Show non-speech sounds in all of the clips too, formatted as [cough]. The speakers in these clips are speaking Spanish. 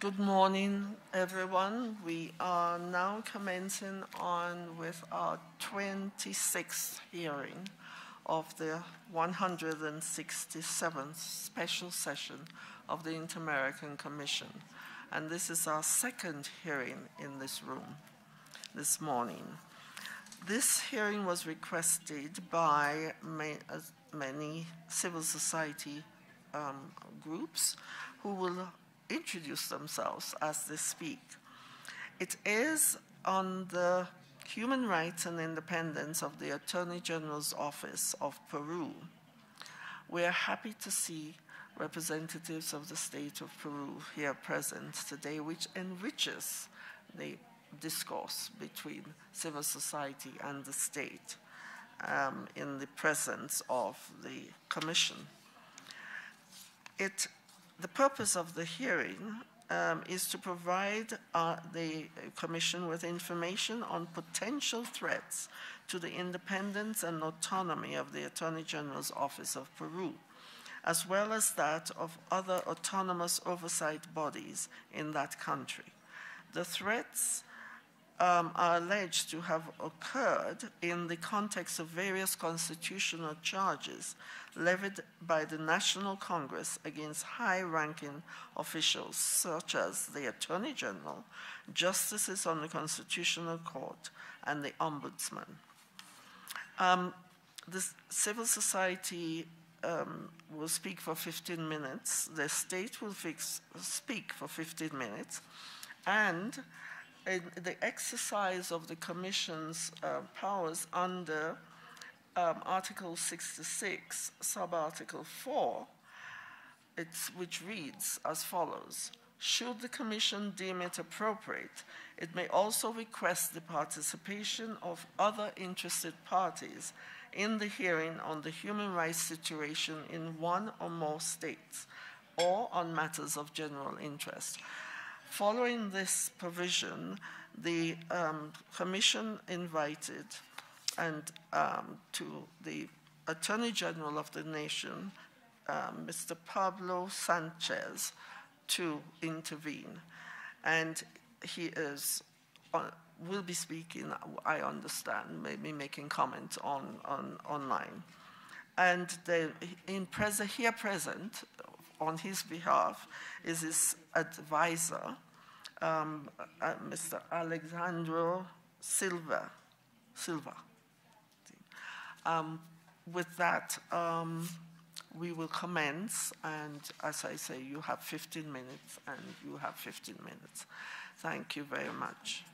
Good morning, everyone. We are now commencing on with our 26th hearing of the 167th special session of the Inter-American Commission. And this is our second hearing in this room this morning. This hearing was requested by many civil society um, groups who will introduce themselves as they speak. It is on the human rights and independence of the Attorney General's Office of Peru. We are happy to see representatives of the state of Peru here present today, which enriches the discourse between civil society and the state um, in the presence of the commission. It the purpose of the hearing um, is to provide uh, the Commission with information on potential threats to the independence and autonomy of the Attorney General's Office of Peru, as well as that of other autonomous oversight bodies in that country. The threats um, are alleged to have occurred in the context of various constitutional charges levied by the National Congress against high-ranking officials such as the Attorney General, Justices on the Constitutional Court, and the Ombudsman. Um, the civil society um, will speak for 15 minutes. The state will fix, speak for 15 minutes. And the exercise of the Commission's uh, powers under um, Article 66, sub-article 4, which reads as follows. Should the Commission deem it appropriate, it may also request the participation of other interested parties in the hearing on the human rights situation in one or more states or on matters of general interest. Following this provision, the um, Commission invited and um, to the Attorney General of the nation, Mr. Um, Pablo Sanchez, to intervene. And he is, uh, will be speaking, I understand, maybe making comments on, on online. And the in pres here present on his behalf is his advisor, um, uh, Mr. Alexandro Silva. Silva. Um, with that, um, we will commence, and as I say, you have 15 minutes, and you have 15 minutes. Thank you very much.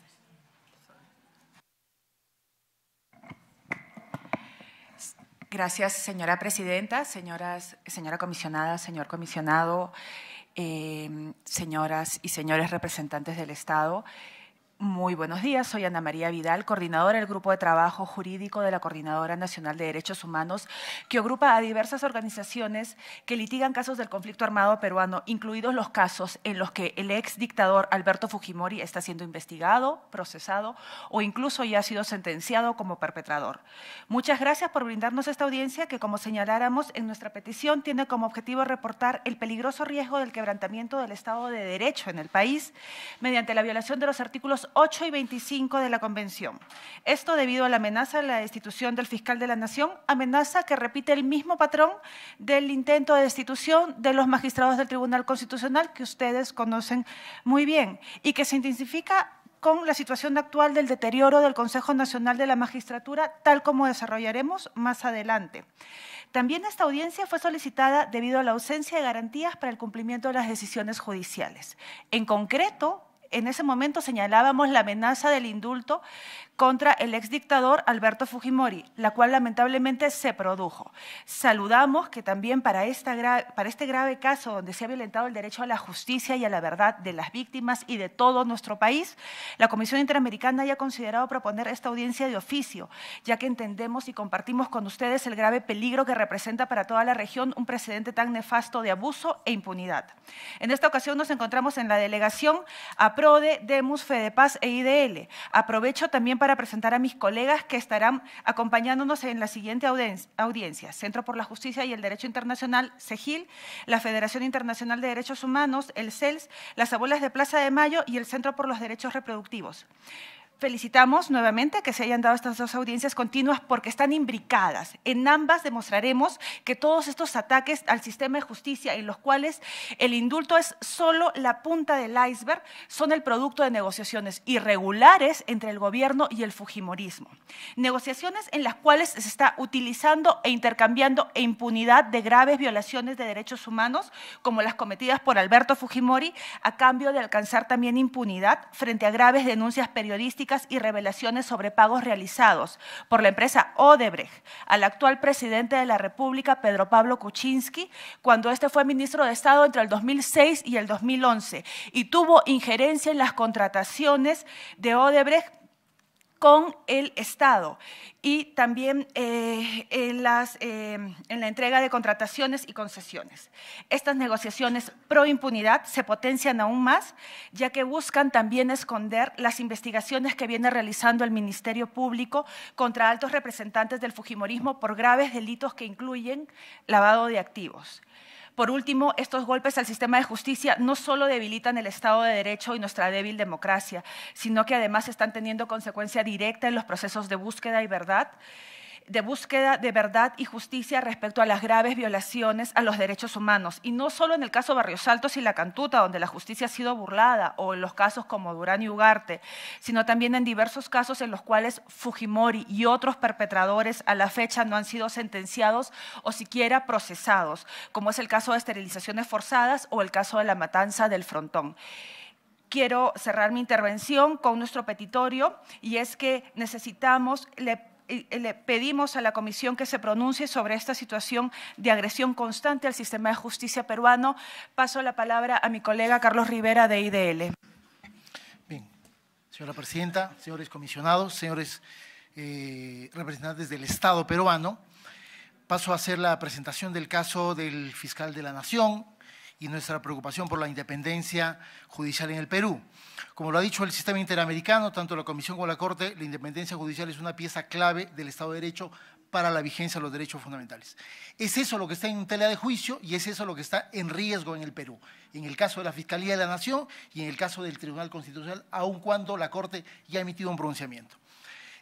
Gracias, señora presidenta, señoras, señora comisionada, señor comisionado, eh, señoras y señores representantes del Estado. Muy buenos días, soy Ana María Vidal, coordinadora del Grupo de Trabajo Jurídico de la Coordinadora Nacional de Derechos Humanos, que agrupa a diversas organizaciones que litigan casos del conflicto armado peruano, incluidos los casos en los que el ex dictador Alberto Fujimori está siendo investigado, procesado o incluso ya ha sido sentenciado como perpetrador. Muchas gracias por brindarnos esta audiencia que, como señaláramos en nuestra petición, tiene como objetivo reportar el peligroso riesgo del quebrantamiento del Estado de Derecho en el país mediante la violación de los artículos 8 y 25 de la Convención. Esto debido a la amenaza de la destitución del fiscal de la Nación, amenaza que repite el mismo patrón del intento de destitución de los magistrados del Tribunal Constitucional que ustedes conocen muy bien y que se intensifica con la situación actual del deterioro del Consejo Nacional de la Magistratura, tal como desarrollaremos más adelante. También esta audiencia fue solicitada debido a la ausencia de garantías para el cumplimiento de las decisiones judiciales. En concreto, en ese momento señalábamos la amenaza del indulto contra el exdictador Alberto Fujimori, la cual lamentablemente se produjo. Saludamos que también para, esta para este grave caso donde se ha violentado el derecho a la justicia y a la verdad de las víctimas y de todo nuestro país, la Comisión Interamericana haya considerado proponer esta audiencia de oficio, ya que entendemos y compartimos con ustedes el grave peligro que representa para toda la región un precedente tan nefasto de abuso e impunidad. En esta ocasión nos encontramos en la delegación APRODE, DEMUS, FEDEPAS e IDL. Aprovecho también para para presentar a mis colegas que estarán acompañándonos en la siguiente audiencia. Centro por la Justicia y el Derecho Internacional, CEGIL, la Federación Internacional de Derechos Humanos, el CELS, las Abuelas de Plaza de Mayo y el Centro por los Derechos Reproductivos. Felicitamos nuevamente que se hayan dado estas dos audiencias continuas porque están imbricadas. En ambas demostraremos que todos estos ataques al sistema de justicia en los cuales el indulto es solo la punta del iceberg son el producto de negociaciones irregulares entre el gobierno y el fujimorismo. Negociaciones en las cuales se está utilizando e intercambiando e impunidad de graves violaciones de derechos humanos como las cometidas por Alberto Fujimori a cambio de alcanzar también impunidad frente a graves denuncias periodísticas y revelaciones sobre pagos realizados por la empresa Odebrecht al actual presidente de la República, Pedro Pablo Kuczynski, cuando este fue ministro de Estado entre el 2006 y el 2011 y tuvo injerencia en las contrataciones de Odebrecht con el Estado y también eh, eh, en la entrega de contrataciones y concesiones. Estas negociaciones pro impunidad se potencian aún más, ya que buscan también esconder las investigaciones que viene realizando el Ministerio Público contra altos representantes del Fujimorismo por graves delitos que incluyen lavado de activos. Por último, estos golpes al sistema de justicia no solo debilitan el Estado de Derecho y nuestra débil democracia, sino que además están teniendo consecuencia directa en los procesos de búsqueda y verdad de búsqueda de verdad y justicia respecto a las graves violaciones a los derechos humanos. Y no solo en el caso Barrios Altos y La Cantuta, donde la justicia ha sido burlada, o en los casos como Durán y Ugarte, sino también en diversos casos en los cuales Fujimori y otros perpetradores a la fecha no han sido sentenciados o siquiera procesados, como es el caso de esterilizaciones forzadas o el caso de la matanza del frontón quiero cerrar mi intervención con nuestro petitorio y es que necesitamos le pedimos a la Comisión que se pronuncie sobre esta situación de agresión constante al sistema de justicia peruano. Paso la palabra a mi colega Carlos Rivera de IDL. Bien, señora presidenta, señores comisionados, señores eh, representantes del Estado peruano, paso a hacer la presentación del caso del fiscal de la Nación y nuestra preocupación por la independencia judicial en el Perú. Como lo ha dicho el sistema interamericano, tanto la Comisión como la Corte, la independencia judicial es una pieza clave del Estado de Derecho para la vigencia de los derechos fundamentales. Es eso lo que está en tela de juicio y es eso lo que está en riesgo en el Perú, en el caso de la Fiscalía de la Nación y en el caso del Tribunal Constitucional, aun cuando la Corte ya ha emitido un pronunciamiento.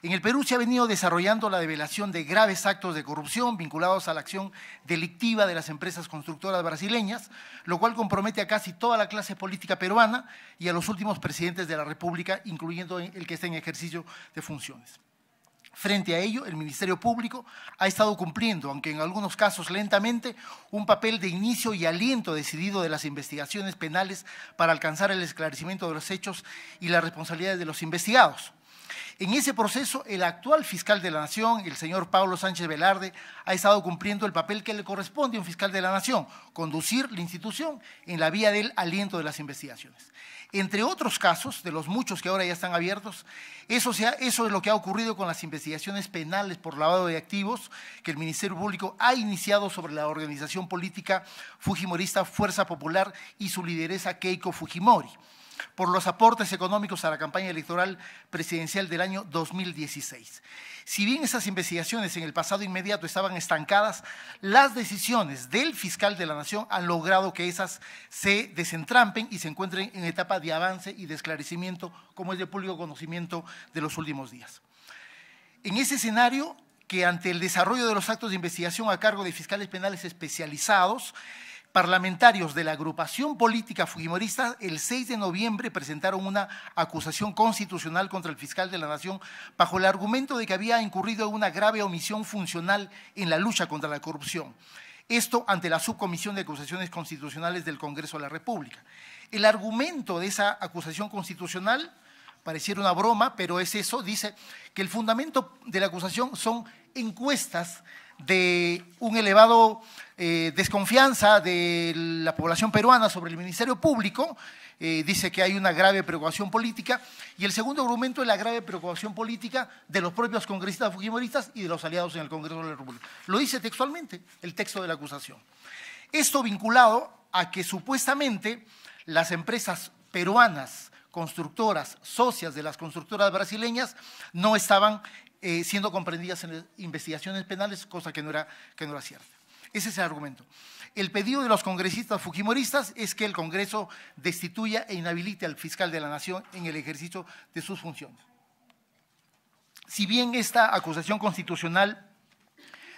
En el Perú se ha venido desarrollando la develación de graves actos de corrupción vinculados a la acción delictiva de las empresas constructoras brasileñas, lo cual compromete a casi toda la clase política peruana y a los últimos presidentes de la República, incluyendo el que está en ejercicio de funciones. Frente a ello, el Ministerio Público ha estado cumpliendo, aunque en algunos casos lentamente, un papel de inicio y aliento decidido de las investigaciones penales para alcanzar el esclarecimiento de los hechos y las responsabilidades de los investigados. En ese proceso, el actual fiscal de la Nación, el señor Pablo Sánchez Velarde, ha estado cumpliendo el papel que le corresponde a un fiscal de la Nación, conducir la institución en la vía del aliento de las investigaciones. Entre otros casos, de los muchos que ahora ya están abiertos, eso, eso es lo que ha ocurrido con las investigaciones penales por lavado de activos que el Ministerio Público ha iniciado sobre la organización política fujimorista Fuerza Popular y su lideresa Keiko Fujimori por los aportes económicos a la campaña electoral presidencial del año 2016. Si bien esas investigaciones en el pasado inmediato estaban estancadas, las decisiones del fiscal de la Nación han logrado que esas se desentrampen y se encuentren en etapa de avance y de esclarecimiento, como es de público conocimiento de los últimos días. En ese escenario, que ante el desarrollo de los actos de investigación a cargo de fiscales penales especializados, parlamentarios de la agrupación política fujimorista el 6 de noviembre presentaron una acusación constitucional contra el fiscal de la Nación bajo el argumento de que había incurrido en una grave omisión funcional en la lucha contra la corrupción. Esto ante la Subcomisión de Acusaciones Constitucionales del Congreso de la República. El argumento de esa acusación constitucional pareciera una broma, pero es eso, dice que el fundamento de la acusación son encuestas de un elevado eh, desconfianza de la población peruana sobre el Ministerio Público, eh, dice que hay una grave preocupación política, y el segundo argumento es la grave preocupación política de los propios congresistas fujimoristas y de los aliados en el Congreso de la República. Lo dice textualmente el texto de la acusación. Esto vinculado a que supuestamente las empresas peruanas, constructoras, socias de las constructoras brasileñas, no estaban eh, siendo comprendidas en investigaciones penales, cosa que no era, que no era cierta. Ese es el argumento. El pedido de los congresistas fujimoristas es que el Congreso destituya e inhabilite al fiscal de la Nación en el ejercicio de sus funciones. Si bien esta acusación constitucional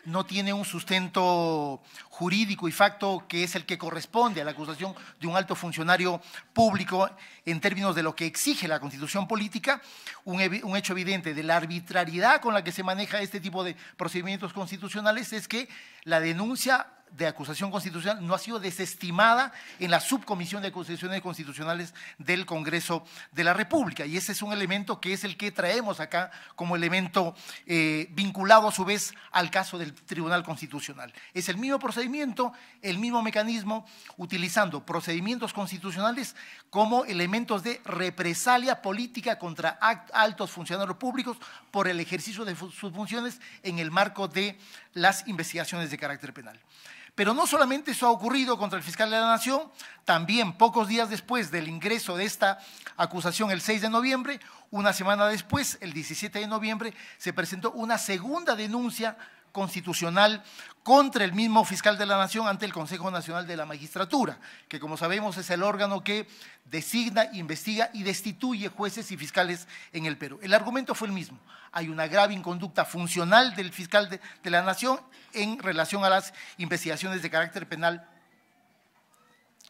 no tiene un sustento jurídico y facto que es el que corresponde a la acusación de un alto funcionario público en términos de lo que exige la constitución política, un, un hecho evidente de la arbitrariedad con la que se maneja este tipo de procedimientos constitucionales es que la denuncia de acusación constitucional no ha sido desestimada en la subcomisión de acusaciones constitucionales del Congreso de la República. Y ese es un elemento que es el que traemos acá como elemento eh, vinculado a su vez al caso del Tribunal Constitucional. Es el mismo procedimiento, el mismo mecanismo, utilizando procedimientos constitucionales como elementos de represalia política contra altos funcionarios públicos por el ejercicio de sus funciones en el marco de las investigaciones de carácter penal. Pero no solamente eso ha ocurrido contra el fiscal de la Nación, también pocos días después del ingreso de esta acusación el 6 de noviembre, una semana después, el 17 de noviembre, se presentó una segunda denuncia constitucional contra el mismo fiscal de la Nación ante el Consejo Nacional de la Magistratura, que como sabemos es el órgano que designa, investiga y destituye jueces y fiscales en el Perú. El argumento fue el mismo. Hay una grave inconducta funcional del fiscal de, la Nación en relación a las investigaciones de carácter penal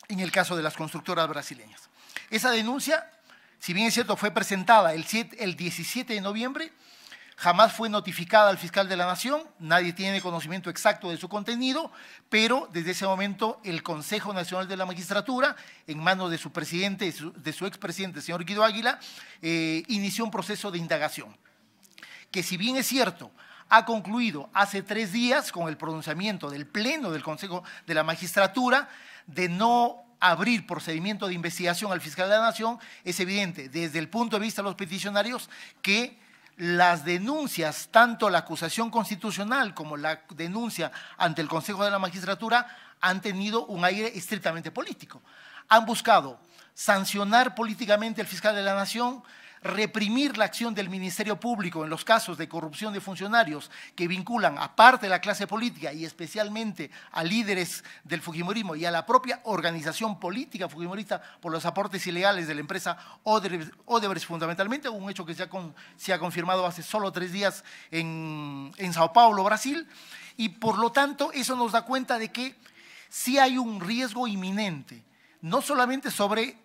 en el caso de las constructoras brasileñas. Esa denuncia, si bien es cierto, fue presentada el 17 de noviembre, Jamás fue notificada al fiscal de la Nación, nadie tiene conocimiento exacto de su contenido, pero desde ese momento el Consejo Nacional de la Magistratura, en manos de su presidente, de su expresidente, señor Guido Águila, eh, inició un proceso de indagación, que si bien es cierto, ha concluido hace tres días con el pronunciamiento del Pleno del Consejo de la Magistratura de no abrir procedimiento de investigación al fiscal de la Nación, es evidente desde el punto de vista de los peticionarios que las denuncias, tanto la acusación constitucional como la denuncia ante el Consejo de la Magistratura, han tenido un aire estrictamente político. Han buscado sancionar políticamente al fiscal de la Nación, reprimir la acción del Ministerio Público en los casos de corrupción de funcionarios que vinculan a parte de la clase política y especialmente a líderes del Fujimorismo y a la propia organización política fujimorista por los aportes ilegales de la empresa Odebrecht fundamentalmente, un hecho que se ha, confirmado hace solo tres días en, en Sao Paulo, Brasil, y por lo tanto eso nos da cuenta de que sí hay un riesgo inminente, no solamente sobre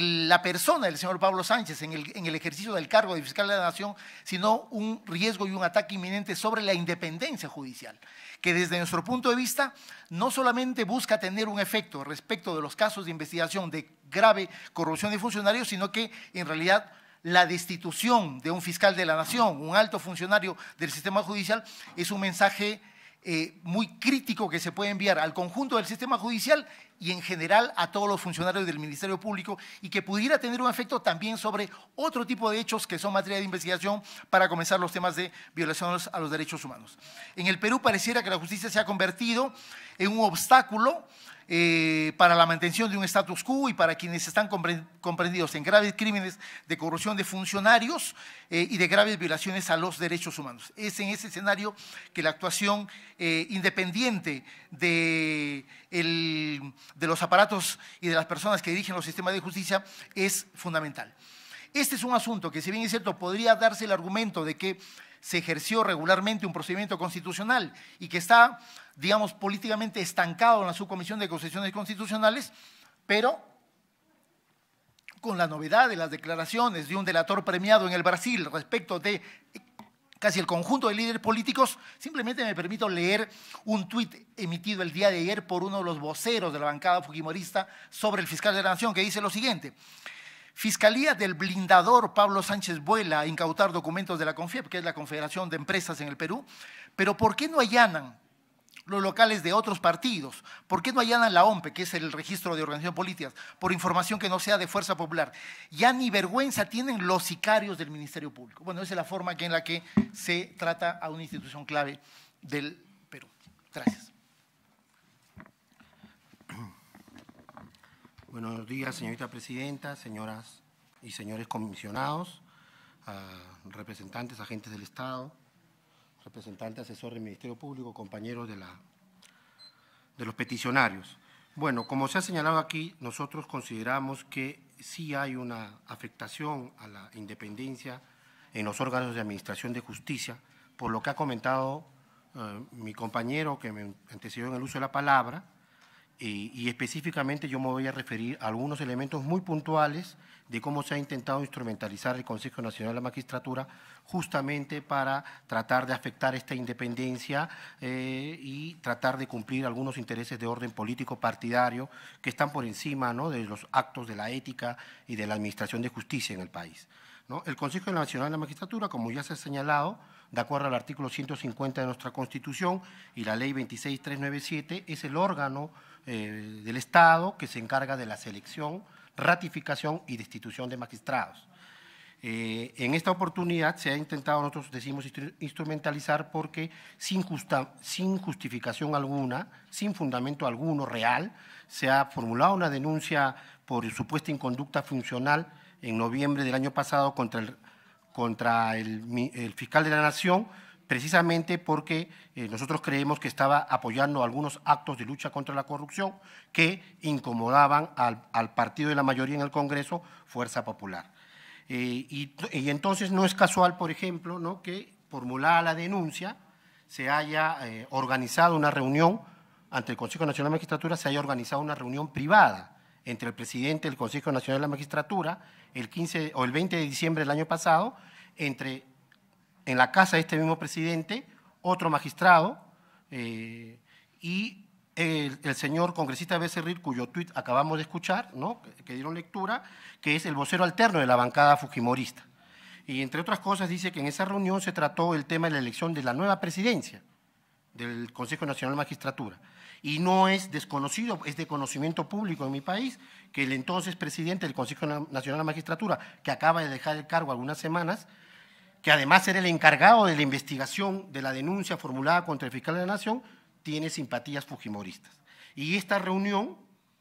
la persona del señor Pablo Sánchez en el, en el, ejercicio del cargo de fiscal de la Nación, sino un riesgo y un ataque inminente sobre la independencia judicial, que desde nuestro punto de vista no solamente busca tener un efecto respecto de los casos de investigación de grave corrupción de funcionarios, sino que en realidad la destitución de un fiscal de la Nación, un alto funcionario del sistema judicial, es un mensaje eh, muy crítico que se puede enviar al conjunto del sistema judicial y en general a todos los funcionarios del Ministerio Público y que pudiera tener un efecto también sobre otro tipo de hechos que son materia de investigación para comenzar los temas de violaciones a los derechos humanos. En el Perú pareciera que la justicia se ha convertido en un obstáculo eh, para la mantención de un status quo y para quienes están comprendidos en graves crímenes de corrupción de funcionarios eh, y de graves violaciones a los derechos humanos. Es en ese escenario que la actuación eh, independiente de, de los aparatos y de las personas que dirigen los sistemas de justicia es fundamental. Este es un asunto que, si bien es cierto, podría darse el argumento de que se ejerció regularmente un procedimiento constitucional y que está, digamos, políticamente estancado en la subcomisión de concesiones constitucionales, pero con la novedad de las declaraciones de un delator premiado en el Brasil respecto de casi el conjunto de líderes políticos, simplemente me permito leer un tuit emitido el día de ayer por uno de los voceros de la bancada fujimorista sobre el fiscal de la Nación, que dice lo siguiente. Fiscalía del blindador Pablo Sánchez vuela a incautar documentos de la CONFIEP, que es la Confederación de Empresas en el Perú, pero ¿por qué no allanan los locales de otros partidos? ¿Por qué no allanan la OMPE, que es el registro de organización políticas, por información que no sea de fuerza popular? Ya ni vergüenza tienen los sicarios del Ministerio Público. Bueno, esa es la forma en la que se trata a una institución clave del Perú. Gracias. Buenos días, señorita presidenta, señoras y señores comisionados, representantes, agentes del Estado, representante asesor del Ministerio Público, compañeros de, la, de los peticionarios. Bueno, como se ha señalado aquí, nosotros consideramos que sí hay una afectación a la independencia en los órganos de administración de justicia, por lo que ha comentado eh, mi compañero que me antecedió en el uso de la palabra, eh, y, específicamente yo me voy a referir a algunos elementos muy puntuales de cómo se ha intentado instrumentalizar el Consejo Nacional de la Magistratura justamente para tratar de afectar esta independencia eh, y tratar de cumplir algunos intereses de orden político partidario que están por encima ¿no? de los actos de la ética y de la administración de justicia en el país. El Consejo Nacional de la Magistratura, como ya se ha señalado, de acuerdo al artículo 150 de nuestra Constitución y la ley 26397, es el órgano eh, del Estado que se encarga de la selección, ratificación y destitución de magistrados. Eh, en esta oportunidad se ha intentado, nosotros decimos, instrumentalizar porque sin, justa, sin justificación alguna, sin fundamento alguno real, se ha formulado una denuncia por supuesta inconducta funcional en noviembre del año pasado contra el contra el, fiscal de la Nación, precisamente porque eh, nosotros creemos que estaba apoyando algunos actos de lucha contra la corrupción que incomodaban al, partido de la mayoría en el Congreso, Fuerza Popular. Eh, y, entonces no es casual, por ejemplo, ¿no? que formulada la denuncia se haya eh, organizado una reunión ante el Consejo Nacional de Magistratura, se haya organizado una reunión privada entre el presidente del Consejo Nacional de la Magistratura el 15 o el 20 de diciembre del año pasado, entre en la casa de este mismo presidente, otro magistrado eh, y el, señor congresista Becerril, cuyo tuit acabamos de escuchar, que, dieron lectura, que es el vocero alterno de la bancada fujimorista. Y entre otras cosas dice que en esa reunión se trató el tema de la elección de la nueva presidencia del Consejo Nacional de la Magistratura y no es desconocido, es de conocimiento público en mi país, que el entonces presidente del Consejo Nacional de Magistratura, que acaba de dejar el cargo algunas semanas, que además era el encargado de la investigación de la denuncia formulada contra el fiscal de la Nación, tiene simpatías fujimoristas. Y esta reunión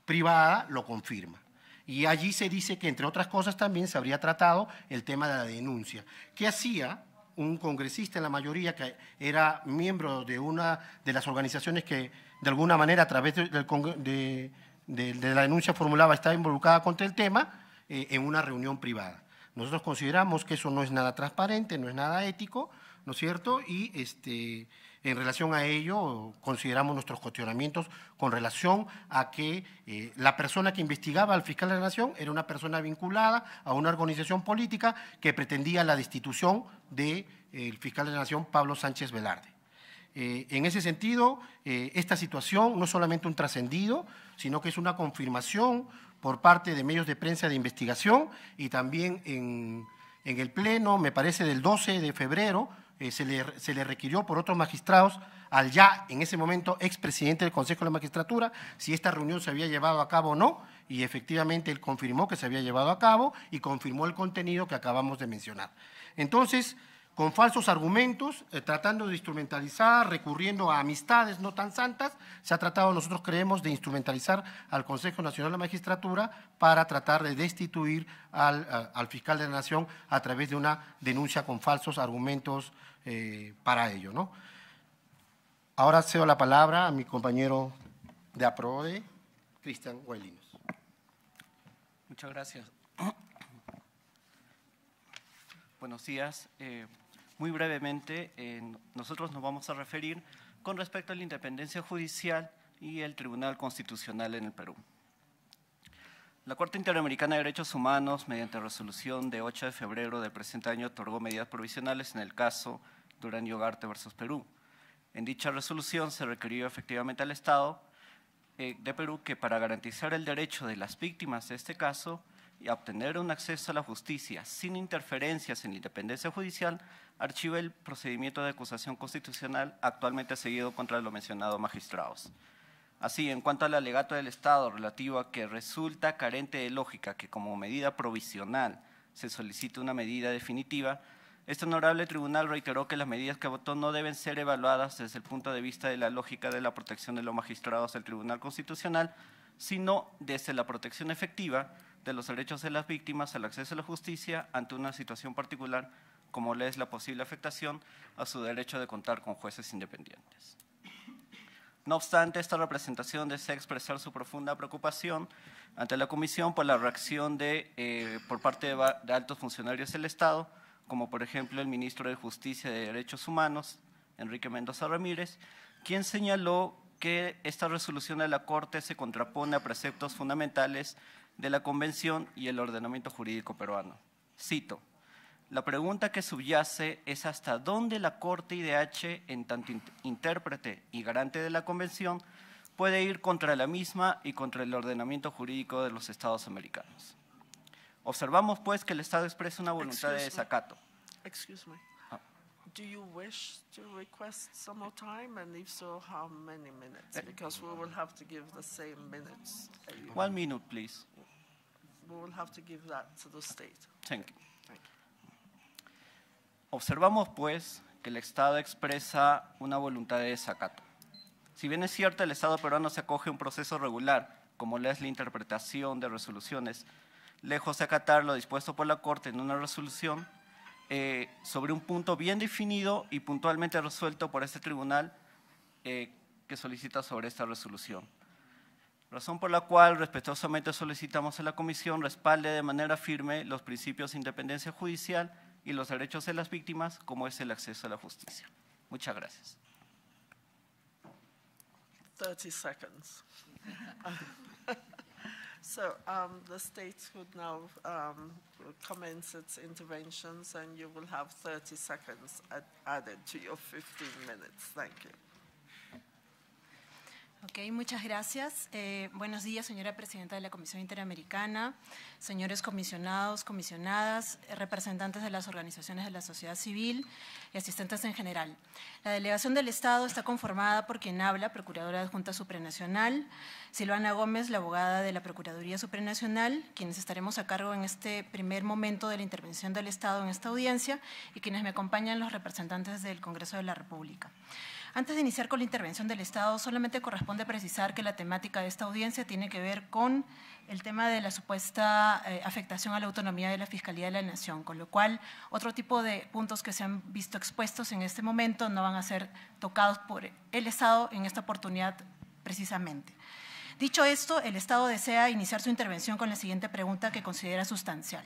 privada lo confirma. Y allí se dice que, entre otras cosas, también se habría tratado el tema de la denuncia. ¿Qué hacía un congresista en la mayoría que era miembro de una de las organizaciones que de alguna manera a través de, la denuncia formulada está involucrada contra el tema eh, en una reunión privada. Nosotros consideramos que eso no es nada transparente, no es nada ético, ¿no es cierto? Y este, en relación a ello, consideramos nuestros cuestionamientos con relación a que eh, la persona que investigaba al fiscal de la Nación era una persona vinculada a una organización política que pretendía la destitución del eh, fiscal de la Nación, Pablo Sánchez Velarde. Eh, en ese sentido, eh, esta situación no es solamente un trascendido, sino que es una confirmación por parte de medios de prensa de investigación y también en, el Pleno, me parece, del 12 de febrero, eh, se, le, se, le, requirió por otros magistrados al ya, en ese momento, expresidente del Consejo de la Magistratura, si esta reunión se había llevado a cabo o no, y efectivamente él confirmó que se había llevado a cabo y confirmó el contenido que acabamos de mencionar. Entonces, con falsos argumentos, eh, tratando de instrumentalizar, recurriendo a amistades no tan santas. Se ha tratado, nosotros creemos, de instrumentalizar al Consejo Nacional de la Magistratura para tratar de destituir al, fiscal de la Nación a través de una denuncia con falsos argumentos eh, para ello. ¿no? Ahora cedo la palabra a mi compañero de APRODE, Cristian Guaylinos. Muchas gracias. Buenos días. Eh, muy brevemente nosotros nos vamos a referir con respecto a la independencia judicial y el Tribunal Constitucional en el Perú. La Corte Interamericana de Derechos Humanos, mediante resolución de 8 de febrero del presente año, otorgó medidas provisionales en el caso Durán yogarte versus Perú. En dicha resolución se requirió efectivamente al Estado eh, de Perú que para garantizar el derecho de las víctimas de este caso y obtener un acceso a la justicia sin interferencias en la independencia judicial, archiva el procedimiento de acusación constitucional actualmente seguido contra los mencionados magistrados. Así, en cuanto al alegato del Estado relativo a que resulta carente de lógica que como medida provisional se solicite una medida definitiva, este honorable tribunal reiteró que las medidas que votó no deben ser evaluadas desde el punto de vista de la lógica de la protección de los magistrados del Tribunal Constitucional, sino desde la protección efectiva de los derechos de las víctimas al acceso a la justicia ante una situación particular como le es la posible afectación a su derecho de contar con jueces independientes. No obstante, esta representación desea expresar su profunda preocupación ante la Comisión por la reacción eh, por parte de, altos funcionarios del Estado, como por ejemplo el ministro de Justicia y de Derechos Humanos, Enrique Mendoza Ramírez, quien señaló que esta resolución de la Corte se contrapone a preceptos fundamentales de la Convención y el ordenamiento jurídico peruano. Cito, la pregunta que subyace es hasta dónde la Corte IDH, en tanto intérprete y garante de la Convención, puede ir contra la misma y contra el ordenamiento jurídico de los Estados americanos. Observamos, pues, que el Estado expresa una voluntad de desacato. Excuse me. Ah. Do you wish to request some more time? And if so, how many minutes? Eh. Because we will have to give the same minutes. One minute, please. We will have to give that to the state. Thank you. Observamos, pues, que el Estado expresa una voluntad de desacato. Si bien es cierto, el Estado peruano se acoge a un proceso regular, como es la interpretación de resoluciones, lejos de acatar lo dispuesto por la Corte en una resolución eh, sobre un punto bien definido y puntualmente resuelto por este tribunal eh, que solicita sobre esta resolución. Razón por la cual respetuosamente solicitamos a la Comisión respalde de manera firme los principios de independencia judicial, y los derechos de las víctimas, como es el acceso a la justicia. Muchas gracias. 30 seconds. [laughs] so um, the states would now um, commence its interventions and you will have 30 seconds ad added to your 15 minutes. Thank you. Ok, muchas gracias. Eh, buenos días, señora presidenta de la Comisión Interamericana, señores comisionados, comisionadas, eh, representantes de las organizaciones de la sociedad civil y asistentes en general. La delegación del Estado está conformada por quien habla, Procuradora Adjunta Suprenacional, Silvana Gómez, la abogada de la Procuraduría Supranacional, quienes estaremos a cargo en este primer momento de la intervención del Estado en esta audiencia y quienes me acompañan los representantes del Congreso de la República. Antes de iniciar con la intervención del Estado, solamente corresponde precisar que la temática de esta audiencia tiene que ver con el tema de la supuesta eh, afectación a la autonomía de la Fiscalía de la Nación, con lo cual otro tipo de puntos que se han visto expuestos en este momento no van a ser tocados por el Estado en esta oportunidad precisamente. Dicho esto, el Estado desea iniciar su intervención con la siguiente pregunta que considera sustancial.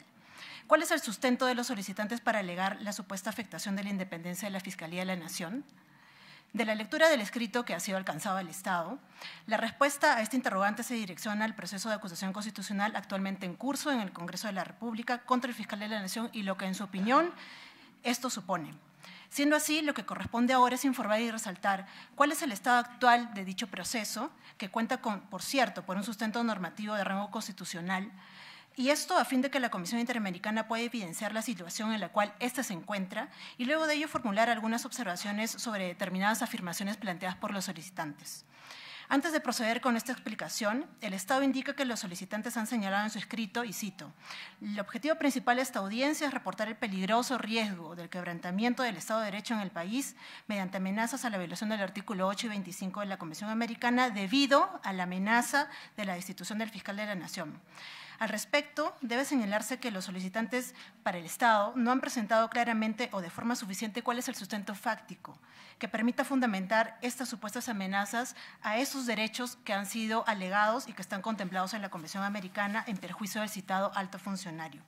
¿Cuál es el sustento de los solicitantes para alegar la supuesta afectación de la independencia de la Fiscalía de la Nación? De la lectura del escrito que ha sido alcanzado al Estado, la respuesta a este interrogante se direcciona al proceso de acusación constitucional actualmente en curso en el Congreso de la República contra el fiscal de la Nación y lo que, en su opinión, esto supone. Siendo así, lo que corresponde ahora es informar y resaltar cuál es el estado actual de dicho proceso, que cuenta, con, por cierto, por un sustento normativo de rango constitucional, y esto a fin de que la Comisión Interamericana pueda evidenciar la situación en la cual ésta se encuentra y luego de ello formular algunas observaciones sobre determinadas afirmaciones planteadas por los solicitantes. Antes de proceder con esta explicación, el Estado indica que los solicitantes han señalado en su escrito, y cito, el objetivo principal de esta audiencia es reportar el peligroso riesgo del quebrantamiento del Estado de Derecho en el país mediante amenazas a la violación del artículo 8 y 25 de la Comisión Americana debido a la amenaza de la destitución del fiscal de la Nación. Al respecto, debe señalarse que los solicitantes para el Estado no han presentado claramente o de forma suficiente cuál es el sustento fáctico que permita fundamentar estas supuestas amenazas a esos derechos que han sido alegados y que están contemplados en la Convención Americana en perjuicio del citado alto funcionario.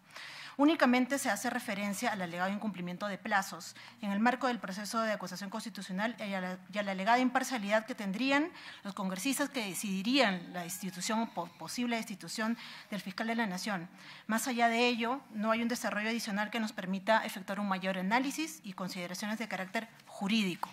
Únicamente se hace referencia al alegado incumplimiento de plazos en el marco del proceso de acusación constitucional y a la, alegada imparcialidad que tendrían los congresistas que decidirían la institución o posible destitución del fiscal de la Nación. Más allá de ello, no hay un desarrollo adicional que nos permita efectuar un mayor análisis y consideraciones de carácter jurídico.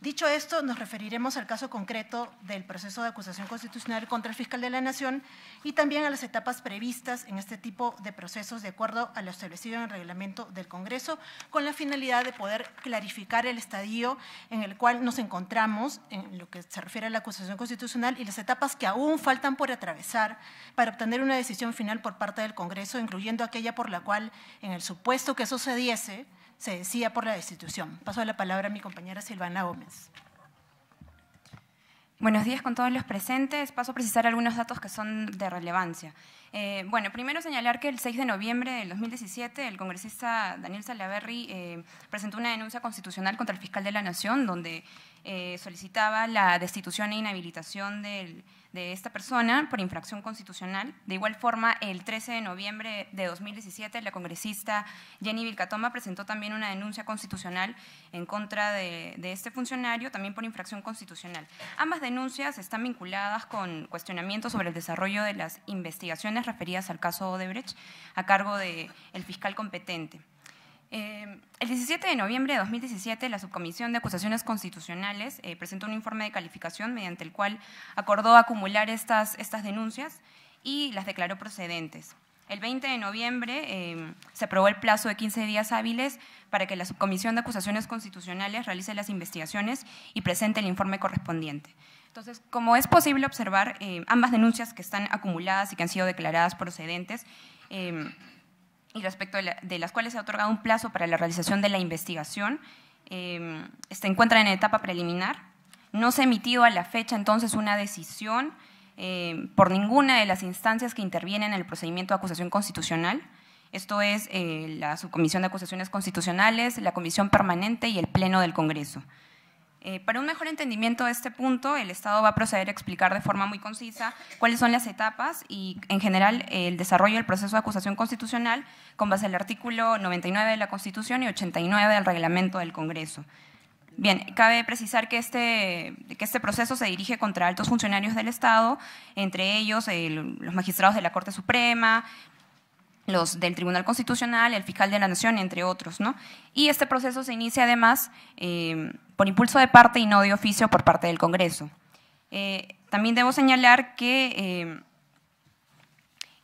Dicho esto, nos referiremos al caso concreto del proceso de acusación constitucional contra el fiscal de la Nación y también a las etapas previstas en este tipo de procesos de acuerdo a lo establecido en el reglamento del Congreso, con la finalidad de poder clarificar el estadio en el cual nos encontramos en lo que se refiere a la acusación constitucional y las etapas que aún faltan por atravesar para obtener una decisión final por parte del Congreso, incluyendo aquella por la cual, en el supuesto que sucediese, se decía por la destitución. Paso la palabra a mi compañera Silvana Gómez. Buenos días con todos los presentes. Paso a precisar algunos datos que son de relevancia. Eh, bueno, primero señalar que el 6 de noviembre del 2017 el congresista Daniel Salaverry eh, presentó una denuncia constitucional contra el fiscal de la Nación donde eh, solicitaba la destitución e inhabilitación del, de esta persona por infracción constitucional. De igual forma, el 13 de noviembre de 2017, la congresista Jenny Vilcatoma presentó también una denuncia constitucional en contra de, este funcionario, también por infracción constitucional. Ambas denuncias están vinculadas con cuestionamientos sobre el desarrollo de las investigaciones referidas al caso Odebrecht a cargo del el fiscal competente. Em, el 17 de noviembre de 2017, la Subcomisión de Acusaciones Constitucionales eh, presentó un informe de calificación mediante el cual acordó acumular estas, estas denuncias y las declaró procedentes. El 20 de noviembre em, se aprobó el plazo de 15 días hábiles para que la Subcomisión de Acusaciones Constitucionales realice las investigaciones y presente el informe correspondiente. Entonces, como es posible observar, em, ambas denuncias que están acumuladas y que han sido declaradas procedentes y respecto de, las cuales se ha otorgado un plazo para la realización de la investigación, em, se encuentran en etapa preliminar. No se ha emitido a la fecha entonces una decisión em, por ninguna de las instancias que intervienen en el procedimiento de acusación constitucional. Esto es eh, la Subcomisión de Acusaciones Constitucionales, la Comisión Permanente y el Pleno del Congreso. Eh, para un mejor entendimiento de este punto, el Estado va a proceder a explicar de forma muy concisa cuáles son las etapas y, en general, el desarrollo del proceso de acusación constitucional con base al artículo 99 de la Constitución y 89 del reglamento del Congreso. Bien, cabe precisar que este, que este proceso se dirige contra altos funcionarios del Estado, entre ellos los magistrados de la Corte Suprema, los del Tribunal Constitucional, el fiscal de la Nación, entre otros. ¿no? Y este proceso se inicia además em, por impulso de parte y no de oficio por parte del Congreso. Eh, también debo señalar que em,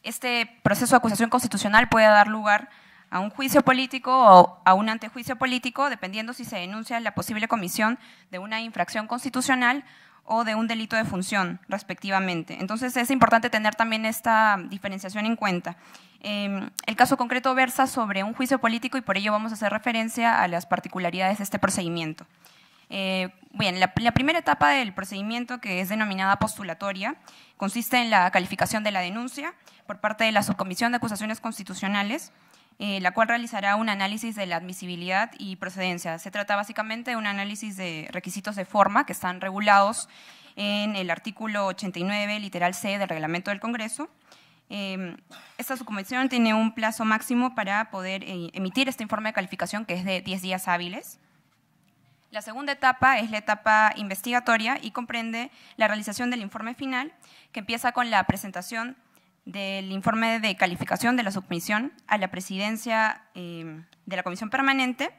este proceso de acusación constitucional puede dar lugar a un juicio político o a un antejuicio político, dependiendo si se denuncia la posible comisión de una infracción constitucional o de un delito de función, respectivamente. Entonces es importante tener también esta diferenciación en cuenta. Em, el caso concreto versa sobre un juicio político y por ello vamos a hacer referencia a las particularidades de este procedimiento. Eh, bien, la, primera etapa del procedimiento, que es denominada postulatoria, consiste en la calificación de la denuncia por parte de la Subcomisión de Acusaciones Constitucionales, eh, la cual realizará un análisis de la admisibilidad y procedencia. Se trata básicamente de un análisis de requisitos de forma que están regulados en el artículo 89, literal C del reglamento del Congreso, Em, esta subcomisión tiene un plazo máximo para poder eh, emitir este informe de calificación que es de 10 días hábiles. La segunda etapa es la etapa investigatoria y comprende la realización del informe final, que empieza con la presentación del informe de calificación de la subcomisión a la presidencia em, de la comisión permanente.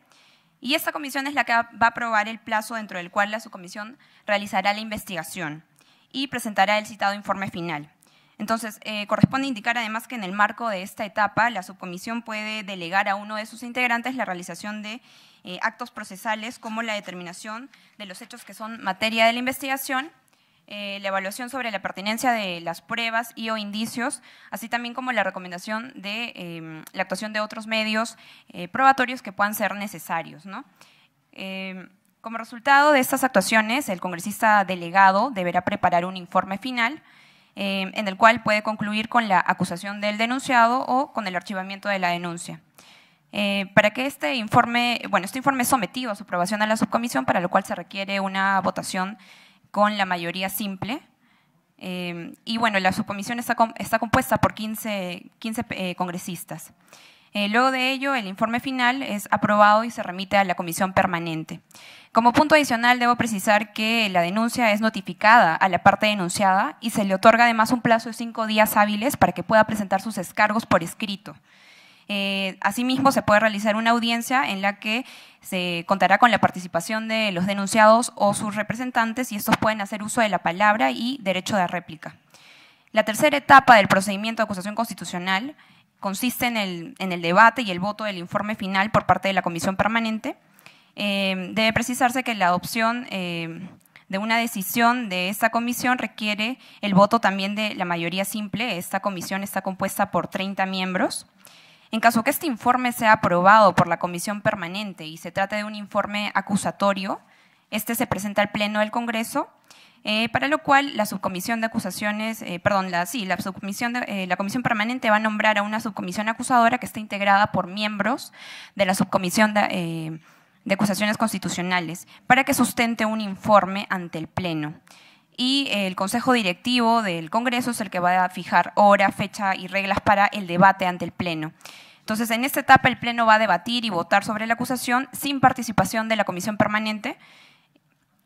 Y esta comisión es la que va a aprobar el plazo dentro del cual la subcomisión realizará la investigación y presentará el citado informe final. Entonces, eh, corresponde indicar además que en el marco de esta etapa, la subcomisión puede delegar a uno de sus integrantes la realización de eh, actos procesales como la determinación de los hechos que son materia de la investigación, eh, la evaluación sobre la pertinencia de las pruebas y o indicios, así también como la recomendación de em, la actuación de otros medios probatorios que puedan ser necesarios. Em, como resultado de estas actuaciones, el congresista delegado deberá preparar un informe final Em, en el cual puede concluir con la acusación del denunciado o con el archivamiento de la denuncia. Eh, para que este informe, este informe es sometido a su aprobación a la subcomisión, para lo cual se requiere una votación con la mayoría simple. Em, y bueno, la subcomisión está, compuesta por 15, eh, congresistas. Eh, luego de ello, el informe final es aprobado y se remite a la comisión permanente. Como punto adicional, debo precisar que la denuncia es notificada a la parte denunciada y se le otorga además un plazo de cinco días hábiles para que pueda presentar sus descargos por escrito. Eh, asimismo, se puede realizar una audiencia en la que se contará con la participación de los denunciados o sus representantes y estos pueden hacer uso de la palabra y derecho de réplica. La tercera etapa del procedimiento de acusación constitucional consiste en el debate y el voto del informe final por parte de la comisión permanente. Em, debe precisarse que la adopción em, de una decisión de esta comisión requiere el voto también de la mayoría simple. Esta comisión está compuesta por 30 miembros. En caso que este informe sea aprobado por la comisión permanente y se trate de un informe acusatorio, este se presenta al Pleno del Congreso, eh, para lo cual la subcomisión de acusaciones, eh, perdón, sí, la, subcomisión eh, la comisión permanente va a nombrar a una subcomisión acusadora que está integrada por miembros de la subcomisión de de acusaciones constitucionales para que sustente un informe ante el Pleno. Y eh, el Consejo Directivo del Congreso es el que va a fijar hora, fecha y reglas para el debate ante el Pleno. Entonces, en esta etapa el Pleno va a debatir y votar sobre la acusación sin participación de la Comisión Permanente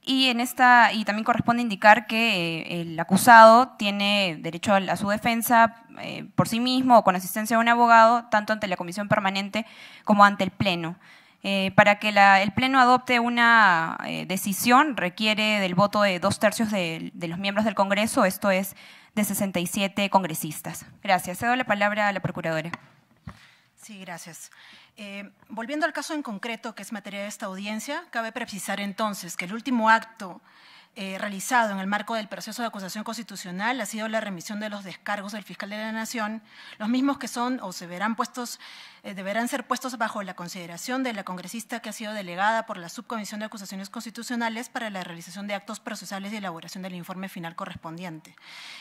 y en esta y también corresponde indicar que eh, el acusado tiene derecho a su defensa eh, por sí mismo o con asistencia de un abogado tanto ante la comisión permanente como ante el pleno eh, para que el Pleno adopte una eh, decisión requiere del voto de dos tercios de, los miembros del Congreso, esto es de 67 congresistas. Gracias. Cedo la palabra a la Procuradora. Sí, gracias. Eh, volviendo al caso en concreto, que es materia de esta audiencia, cabe precisar entonces que el último acto eh, realizado en el marco del proceso de acusación constitucional ha sido la remisión de los descargos del fiscal de la Nación, los mismos que son o se verán puestos, eh, deberán ser puestos bajo la consideración de la congresista que ha sido delegada por la Subcomisión de Acusaciones Constitucionales para la realización de actos procesales y elaboración del informe final correspondiente.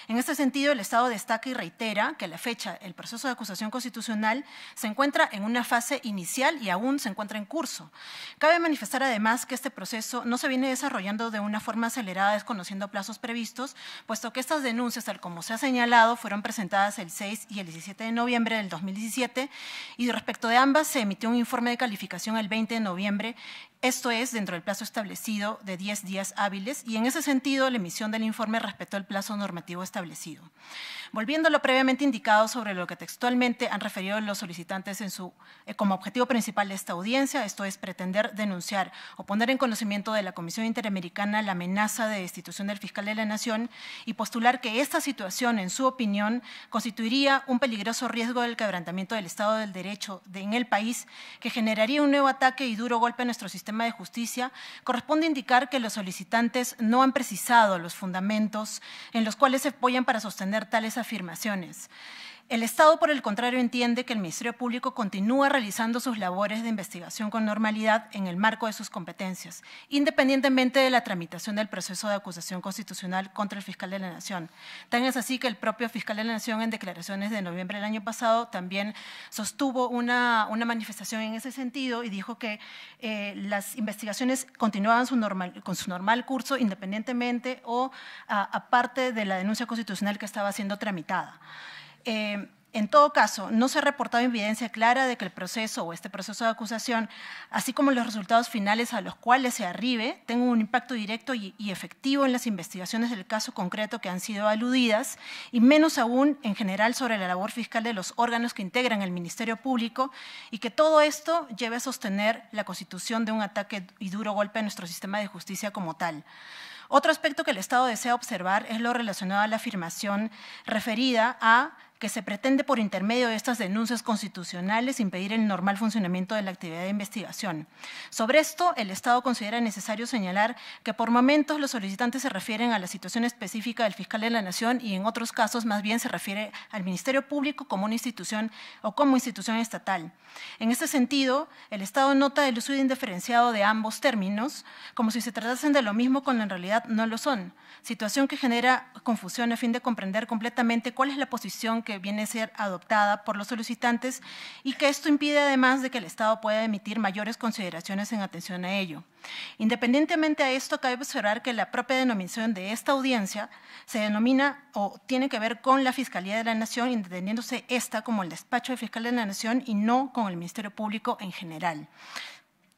En este sentido, el Estado destaca y reitera que a la fecha el proceso de acusación constitucional se encuentra en una fase inicial y aún se encuentra en curso. Cabe manifestar además que este proceso no se viene desarrollando de una forma acelerada desconociendo plazos previstos, puesto que estas denuncias, tal como se ha señalado, fueron presentadas el 6 y el 17 de noviembre del 2017 y respecto de ambas se emitió un informe de calificación el 20 de noviembre esto es dentro del plazo establecido de 10 días hábiles y en ese sentido la emisión del informe respetó el plazo normativo establecido. Volviendo a lo previamente indicado sobre lo que textualmente han referido los solicitantes en su, eh, como objetivo principal de esta audiencia, esto es pretender denunciar o poner en conocimiento de la Comisión Interamericana la amenaza de destitución del fiscal de la Nación y postular que esta situación, en su opinión, constituiría un peligroso riesgo del quebrantamiento del Estado del Derecho en el país que generaría un nuevo ataque y duro golpe a nuestro sistema sistema de justicia, corresponde indicar que los solicitantes no han precisado los fundamentos en los cuales se apoyan para sostener tales afirmaciones. El Estado, por el contrario, entiende que el Ministerio Público continúa realizando sus labores de investigación con normalidad en el marco de sus competencias, independientemente de la tramitación del proceso de acusación constitucional contra el fiscal de la Nación. Tan es así que el propio fiscal de la Nación, en declaraciones de noviembre del año pasado, también sostuvo una, manifestación en ese sentido y dijo que eh, las investigaciones continuaban normal, con su normal curso independientemente o aparte de la denuncia constitucional que estaba siendo tramitada. Eh, en todo caso, no se ha reportado evidencia clara de que el proceso o este proceso de acusación, así como los resultados finales a los cuales se arribe, tengan un impacto directo y, efectivo en las investigaciones del caso concreto que han sido aludidas, y menos aún en general sobre la labor fiscal de los órganos que integran el Ministerio Público, y que todo esto lleve a sostener la constitución de un ataque y duro golpe a nuestro sistema de justicia como tal. Otro aspecto que el Estado desea observar es lo relacionado a la afirmación referida a que se pretende por intermedio de estas denuncias constitucionales impedir el normal funcionamiento de la actividad de investigación. Sobre esto, el Estado considera necesario señalar que por momentos los solicitantes se refieren a la situación específica del fiscal de la Nación y en otros casos más bien se refiere al Ministerio Público como una institución o como institución estatal. En este sentido, el Estado nota el uso indiferenciado de ambos términos, como si se tratasen de lo mismo cuando en realidad no lo son, situación que genera confusión a fin de comprender completamente cuál es la posición que viene a ser adoptada por los solicitantes y que esto impide además de que el Estado pueda emitir mayores consideraciones en atención a ello. Independientemente a esto, cabe observar que la propia denominación de esta audiencia se denomina o tiene que ver con la Fiscalía de la Nación, entendiéndose esta como el despacho de Fiscal de la Nación y no con el Ministerio Público en general.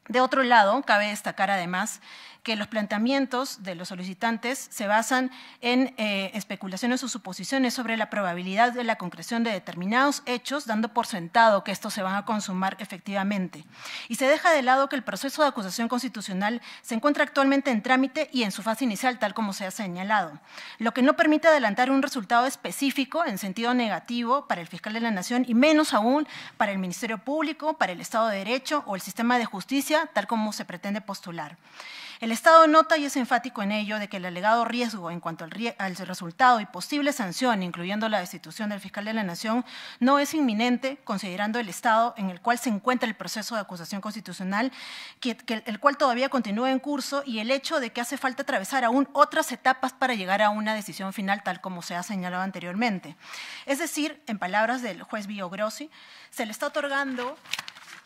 De otro lado, cabe destacar además que los planteamientos de los solicitantes se basan en eh, especulaciones o suposiciones sobre la probabilidad de la concreción de determinados hechos, dando por sentado que estos se van a consumar efectivamente. Y se deja de lado que el proceso de acusación constitucional se encuentra actualmente en trámite y en su fase inicial, tal como se ha señalado, lo que no permite adelantar un resultado específico en sentido negativo para el fiscal de la Nación y menos aún para el Ministerio Público, para el Estado de Derecho o el sistema de justicia, tal como se pretende postular. El Estado nota y es enfático en ello de que el alegado riesgo en cuanto al, resultado y posible sanción, incluyendo la destitución del fiscal de la Nación, no es inminente, considerando el estado en el cual se encuentra el proceso de acusación constitucional, que, el cual todavía continúa en curso, y el hecho de que hace falta atravesar aún otras etapas para llegar a una decisión final, tal como se ha señalado anteriormente. Es decir, en palabras del juez Grossi, se le está otorgando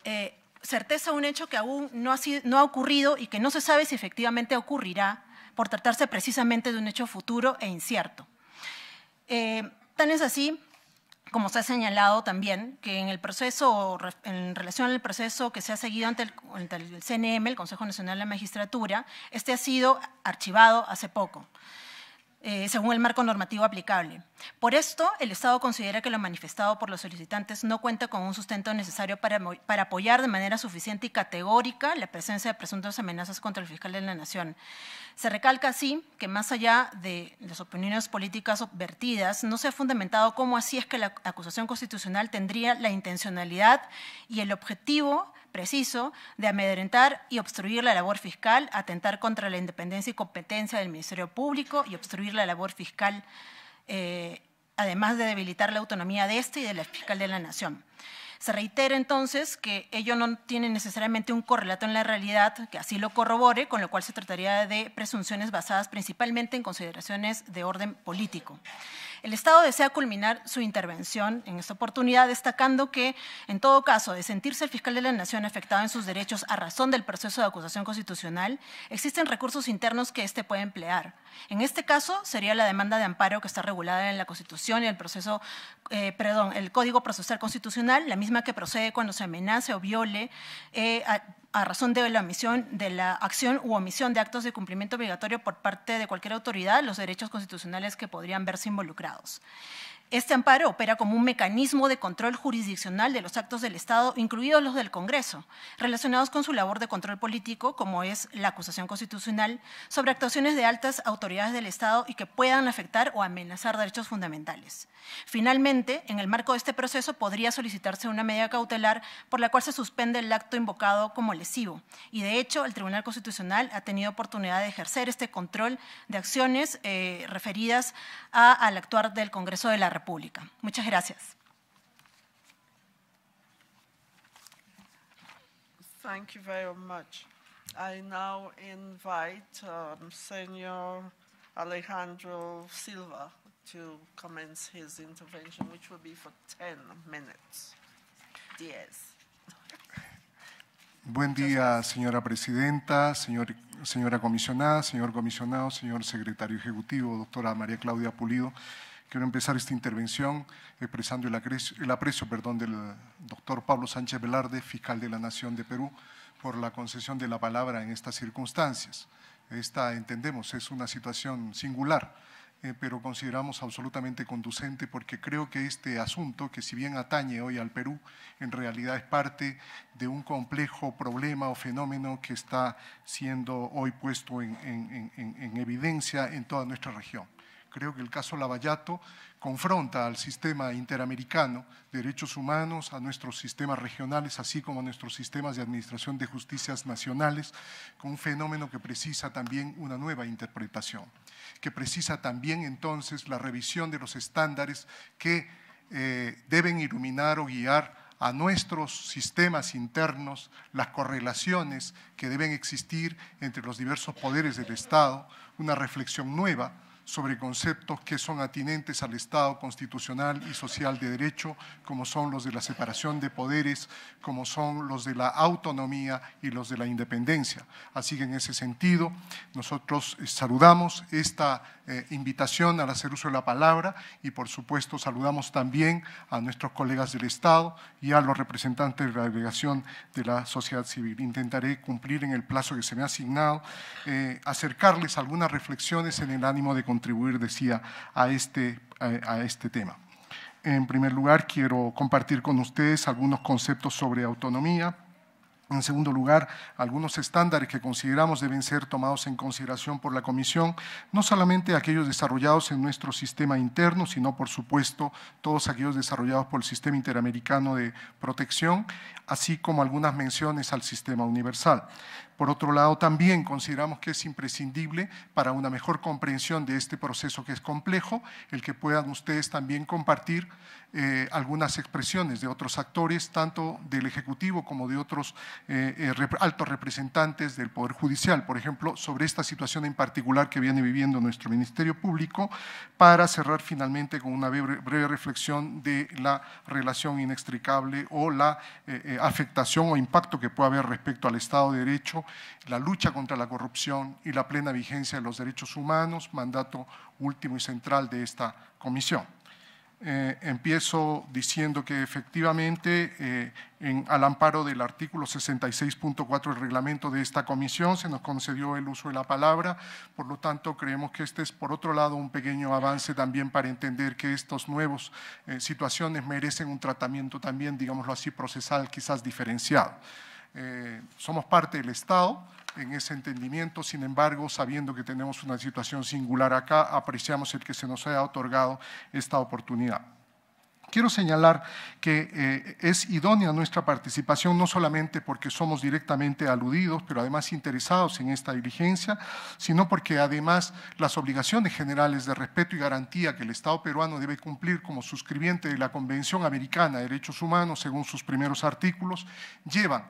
eh, certeza un hecho que aún no ha, ocurrido y que no se sabe si efectivamente ocurrirá por tratarse precisamente de un hecho futuro e incierto. Eh, tan es así, como se ha señalado también, que en el proceso, en relación al proceso que se ha seguido ante el, ante el CNM, el Consejo Nacional de la Magistratura, este ha sido archivado hace poco. Eh, según el marco normativo aplicable. Por esto, el Estado considera que lo manifestado por los solicitantes no cuenta con un sustento necesario para, apoyar de manera suficiente y categórica la presencia de presuntas amenazas contra el fiscal de la Nación. Se recalca así que más allá de las opiniones políticas vertidas, no se ha fundamentado cómo así es que la acusación constitucional tendría la intencionalidad y el objetivo preciso de amedrentar y obstruir la labor fiscal, atentar contra la independencia y competencia del Ministerio Público y obstruir la labor fiscal, eh, además de debilitar la autonomía de este y de la fiscal de la Nación. Se reitera entonces que ello no tiene necesariamente un correlato en la realidad que así lo corrobore, con lo cual se trataría de presunciones basadas principalmente en consideraciones de orden político. El Estado desea culminar su intervención en esta oportunidad destacando que, en todo caso, de sentirse el fiscal de la Nación afectado en sus derechos a razón del proceso de acusación constitucional, existen recursos internos que éste puede emplear. En este caso, sería la demanda de amparo que está regulada en la Constitución y el proceso, eh, perdón, el Código Procesal Constitucional, la misma que procede cuando se amenace o viole eh, a razón de la omisión de la acción u omisión de actos de cumplimiento obligatorio por parte de cualquier autoridad los derechos constitucionales que podrían verse involucrados. Este amparo opera como un mecanismo de control jurisdiccional de los actos del Estado, incluidos los del Congreso, relacionados con su labor de control político, como es la acusación constitucional, sobre actuaciones de altas autoridades del Estado y que puedan afectar o amenazar derechos fundamentales. Finalmente, en el marco de este proceso podría solicitarse una medida cautelar por la cual se suspende el acto invocado como lesivo. Y de hecho, el Tribunal Constitucional ha tenido oportunidad de ejercer este control de acciones eh, referidas al actuar del Congreso de la República pública. Muchas gracias. Thank you very much. I now invite um, Senor Alejandro Silva to commence his intervention, which will be for 10 minutes. Diez. Buen día, señora presidenta, señor, señora comisionada, señor comisionado, señor secretario ejecutivo, doctora María Claudia Pulido. Quiero empezar esta intervención expresando el, aprecio, perdón, del doctor Pablo Sánchez Velarde, fiscal de la Nación de Perú, por la concesión de la palabra en estas circunstancias. Esta, entendemos, es una situación singular, eh, pero consideramos absolutamente conducente porque creo que este asunto, que si bien atañe hoy al Perú, en realidad es parte de un complejo problema o fenómeno que está siendo hoy puesto en evidencia en toda nuestra región creo que el caso Lavallato confronta al sistema interamericano de derechos humanos, a nuestros sistemas regionales, así como a nuestros sistemas de administración de justicias nacionales, con un fenómeno que precisa también una nueva interpretación, que precisa también entonces la revisión de los estándares que eh, deben iluminar o guiar a nuestros sistemas internos, las correlaciones que deben existir entre los diversos poderes del Estado, una reflexión nueva sobre conceptos que son atinentes al Estado constitucional y social de derecho, como son los de la separación de poderes, como son los de la autonomía y los de la independencia. Así que en ese sentido, nosotros eh, saludamos esta eh, invitación al hacer uso de la palabra y por supuesto saludamos también a nuestros colegas del Estado y a los representantes de la delegación de la sociedad civil. Intentaré cumplir en el plazo que se me ha asignado, eh, acercarles algunas reflexiones en el ánimo de contribuir, decía, a este, a este tema. En primer lugar, quiero compartir con ustedes algunos conceptos sobre autonomía, en segundo lugar, algunos estándares que consideramos deben ser tomados en consideración por la Comisión, no solamente aquellos desarrollados en nuestro sistema interno, sino por supuesto todos aquellos desarrollados por el Sistema Interamericano de Protección, así como algunas menciones al sistema universal. Por otro lado, también consideramos que es imprescindible para una mejor comprensión de este proceso que es complejo, el que puedan ustedes también compartir eh, algunas expresiones de otros actores, tanto del Ejecutivo como de otros eh, eh, altos representantes del Poder Judicial, por ejemplo, sobre esta situación en particular que viene viviendo nuestro Ministerio Público, para cerrar finalmente con una breve, reflexión de la relación inextricable o la afectación o impacto que puede haber respecto al Estado de Derecho la lucha contra la corrupción y la plena vigencia de los derechos humanos, mandato último y central de esta comisión. Eh, empiezo diciendo que efectivamente eh, al amparo del artículo 66.4 del reglamento de esta comisión se nos concedió el uso de la palabra, por lo tanto creemos que este es por otro lado un pequeño avance también para entender que estas nuevas eh, situaciones merecen un tratamiento también, digámoslo así, procesal quizás diferenciado. Eh, somos parte del Estado en ese entendimiento, sin embargo, sabiendo que tenemos una situación singular acá, apreciamos el que se nos haya otorgado esta oportunidad. Quiero señalar que eh, es idónea nuestra participación, no solamente porque somos directamente aludidos, pero además interesados en esta diligencia, sino porque además las obligaciones generales de respeto y garantía que el Estado peruano debe cumplir como suscribiente de la Convención Americana de Derechos Humanos, según sus primeros artículos, llevan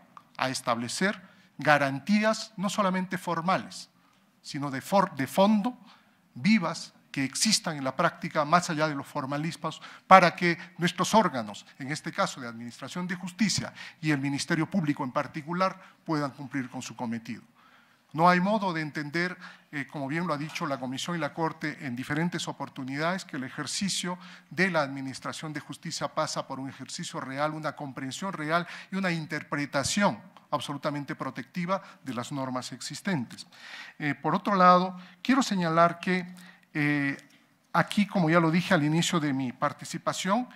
a establecer garantías no solamente formales, sino de, de fondo, vivas, que existan en la práctica más allá de los formalismos para que nuestros órganos, en este caso de Administración de Justicia y el Ministerio Público en particular, puedan cumplir con su cometido. No hay modo de entender, eh, como bien lo ha dicho la Comisión y la Corte en diferentes oportunidades, que el ejercicio de la Administración de Justicia pasa por un ejercicio real, una comprensión real y una interpretación absolutamente protectiva de las normas existentes. Eh, por otro lado, quiero señalar que eh, aquí, como ya lo dije al inicio de mi participación,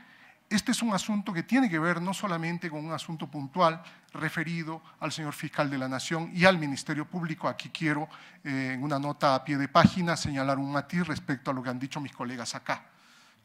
este es un asunto que tiene que ver no solamente con un asunto puntual referido al señor fiscal de la Nación y al Ministerio Público. Aquí quiero, eh, en una nota a pie de página, señalar un matiz respecto a lo que han dicho mis colegas acá.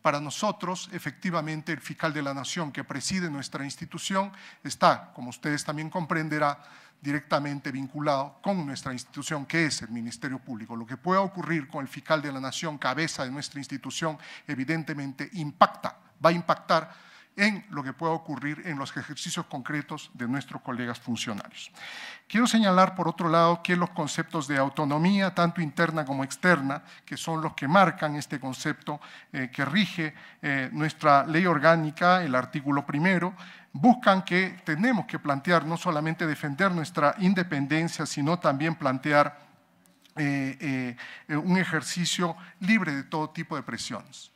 Para nosotros, efectivamente, el fiscal de la Nación que preside nuestra institución está, como ustedes también comprenderán, directamente vinculado con nuestra institución, que es el Ministerio Público. Lo que pueda ocurrir con el fiscal de la Nación, cabeza de nuestra institución, evidentemente impacta va a impactar en lo que pueda ocurrir en los ejercicios concretos de nuestros colegas funcionarios. Quiero señalar, por otro lado, que los conceptos de autonomía, tanto interna como externa, que son los que marcan este concepto eh, que rige eh, nuestra ley orgánica, el artículo primero, buscan que tenemos que plantear no solamente defender nuestra independencia, sino también plantear eh, un ejercicio libre de todo tipo de presiones.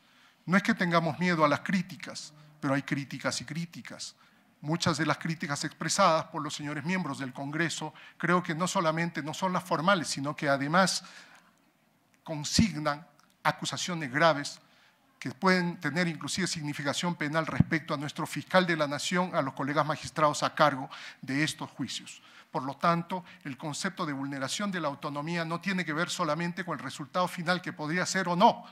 No es que tengamos miedo a las críticas, pero hay críticas y críticas. Muchas de las críticas expresadas por los señores miembros del Congreso creo que no solamente no son las formales, sino que además consignan acusaciones graves que pueden tener inclusive significación penal respecto a nuestro fiscal de la Nación, a los colegas magistrados a cargo de estos juicios. Por lo tanto, el concepto de vulneración de la autonomía no tiene que ver solamente con el resultado final que podría ser o no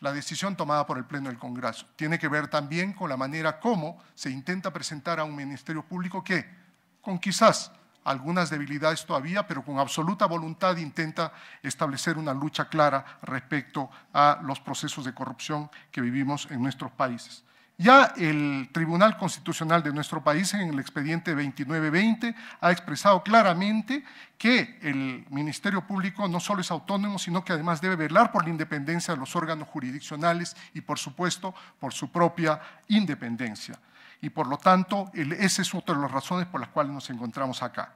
la decisión tomada por el Pleno del Congreso. Tiene que ver también con la manera como se intenta presentar a un Ministerio Público que, con quizás algunas debilidades todavía, pero con absoluta voluntad intenta establecer una lucha clara respecto a los procesos de corrupción que vivimos en nuestros países. Ya el Tribunal Constitucional de nuestro país en el expediente 2920 ha expresado claramente que el Ministerio Público no solo es autónomo, sino que además debe velar por la independencia de los órganos jurisdiccionales y, por supuesto, por su propia independencia y por lo tanto esa es otra de las razones por las cuales nos encontramos acá.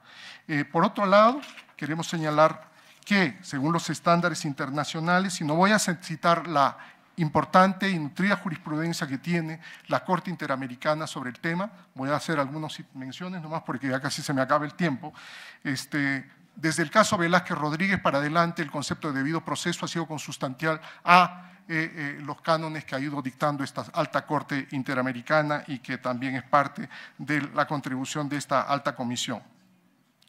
Eh, por otro lado, queremos señalar que según los estándares internacionales, y no voy a citar la importante y nutrida jurisprudencia que tiene la Corte Interamericana sobre el tema. Voy a hacer algunas menciones nomás porque ya casi se me acaba el tiempo. Este, desde el caso Velázquez Rodríguez para adelante, el concepto de debido proceso ha sido consustancial a eh, eh, los cánones que ha ido dictando esta alta Corte Interamericana y que también es parte de la contribución de esta alta comisión.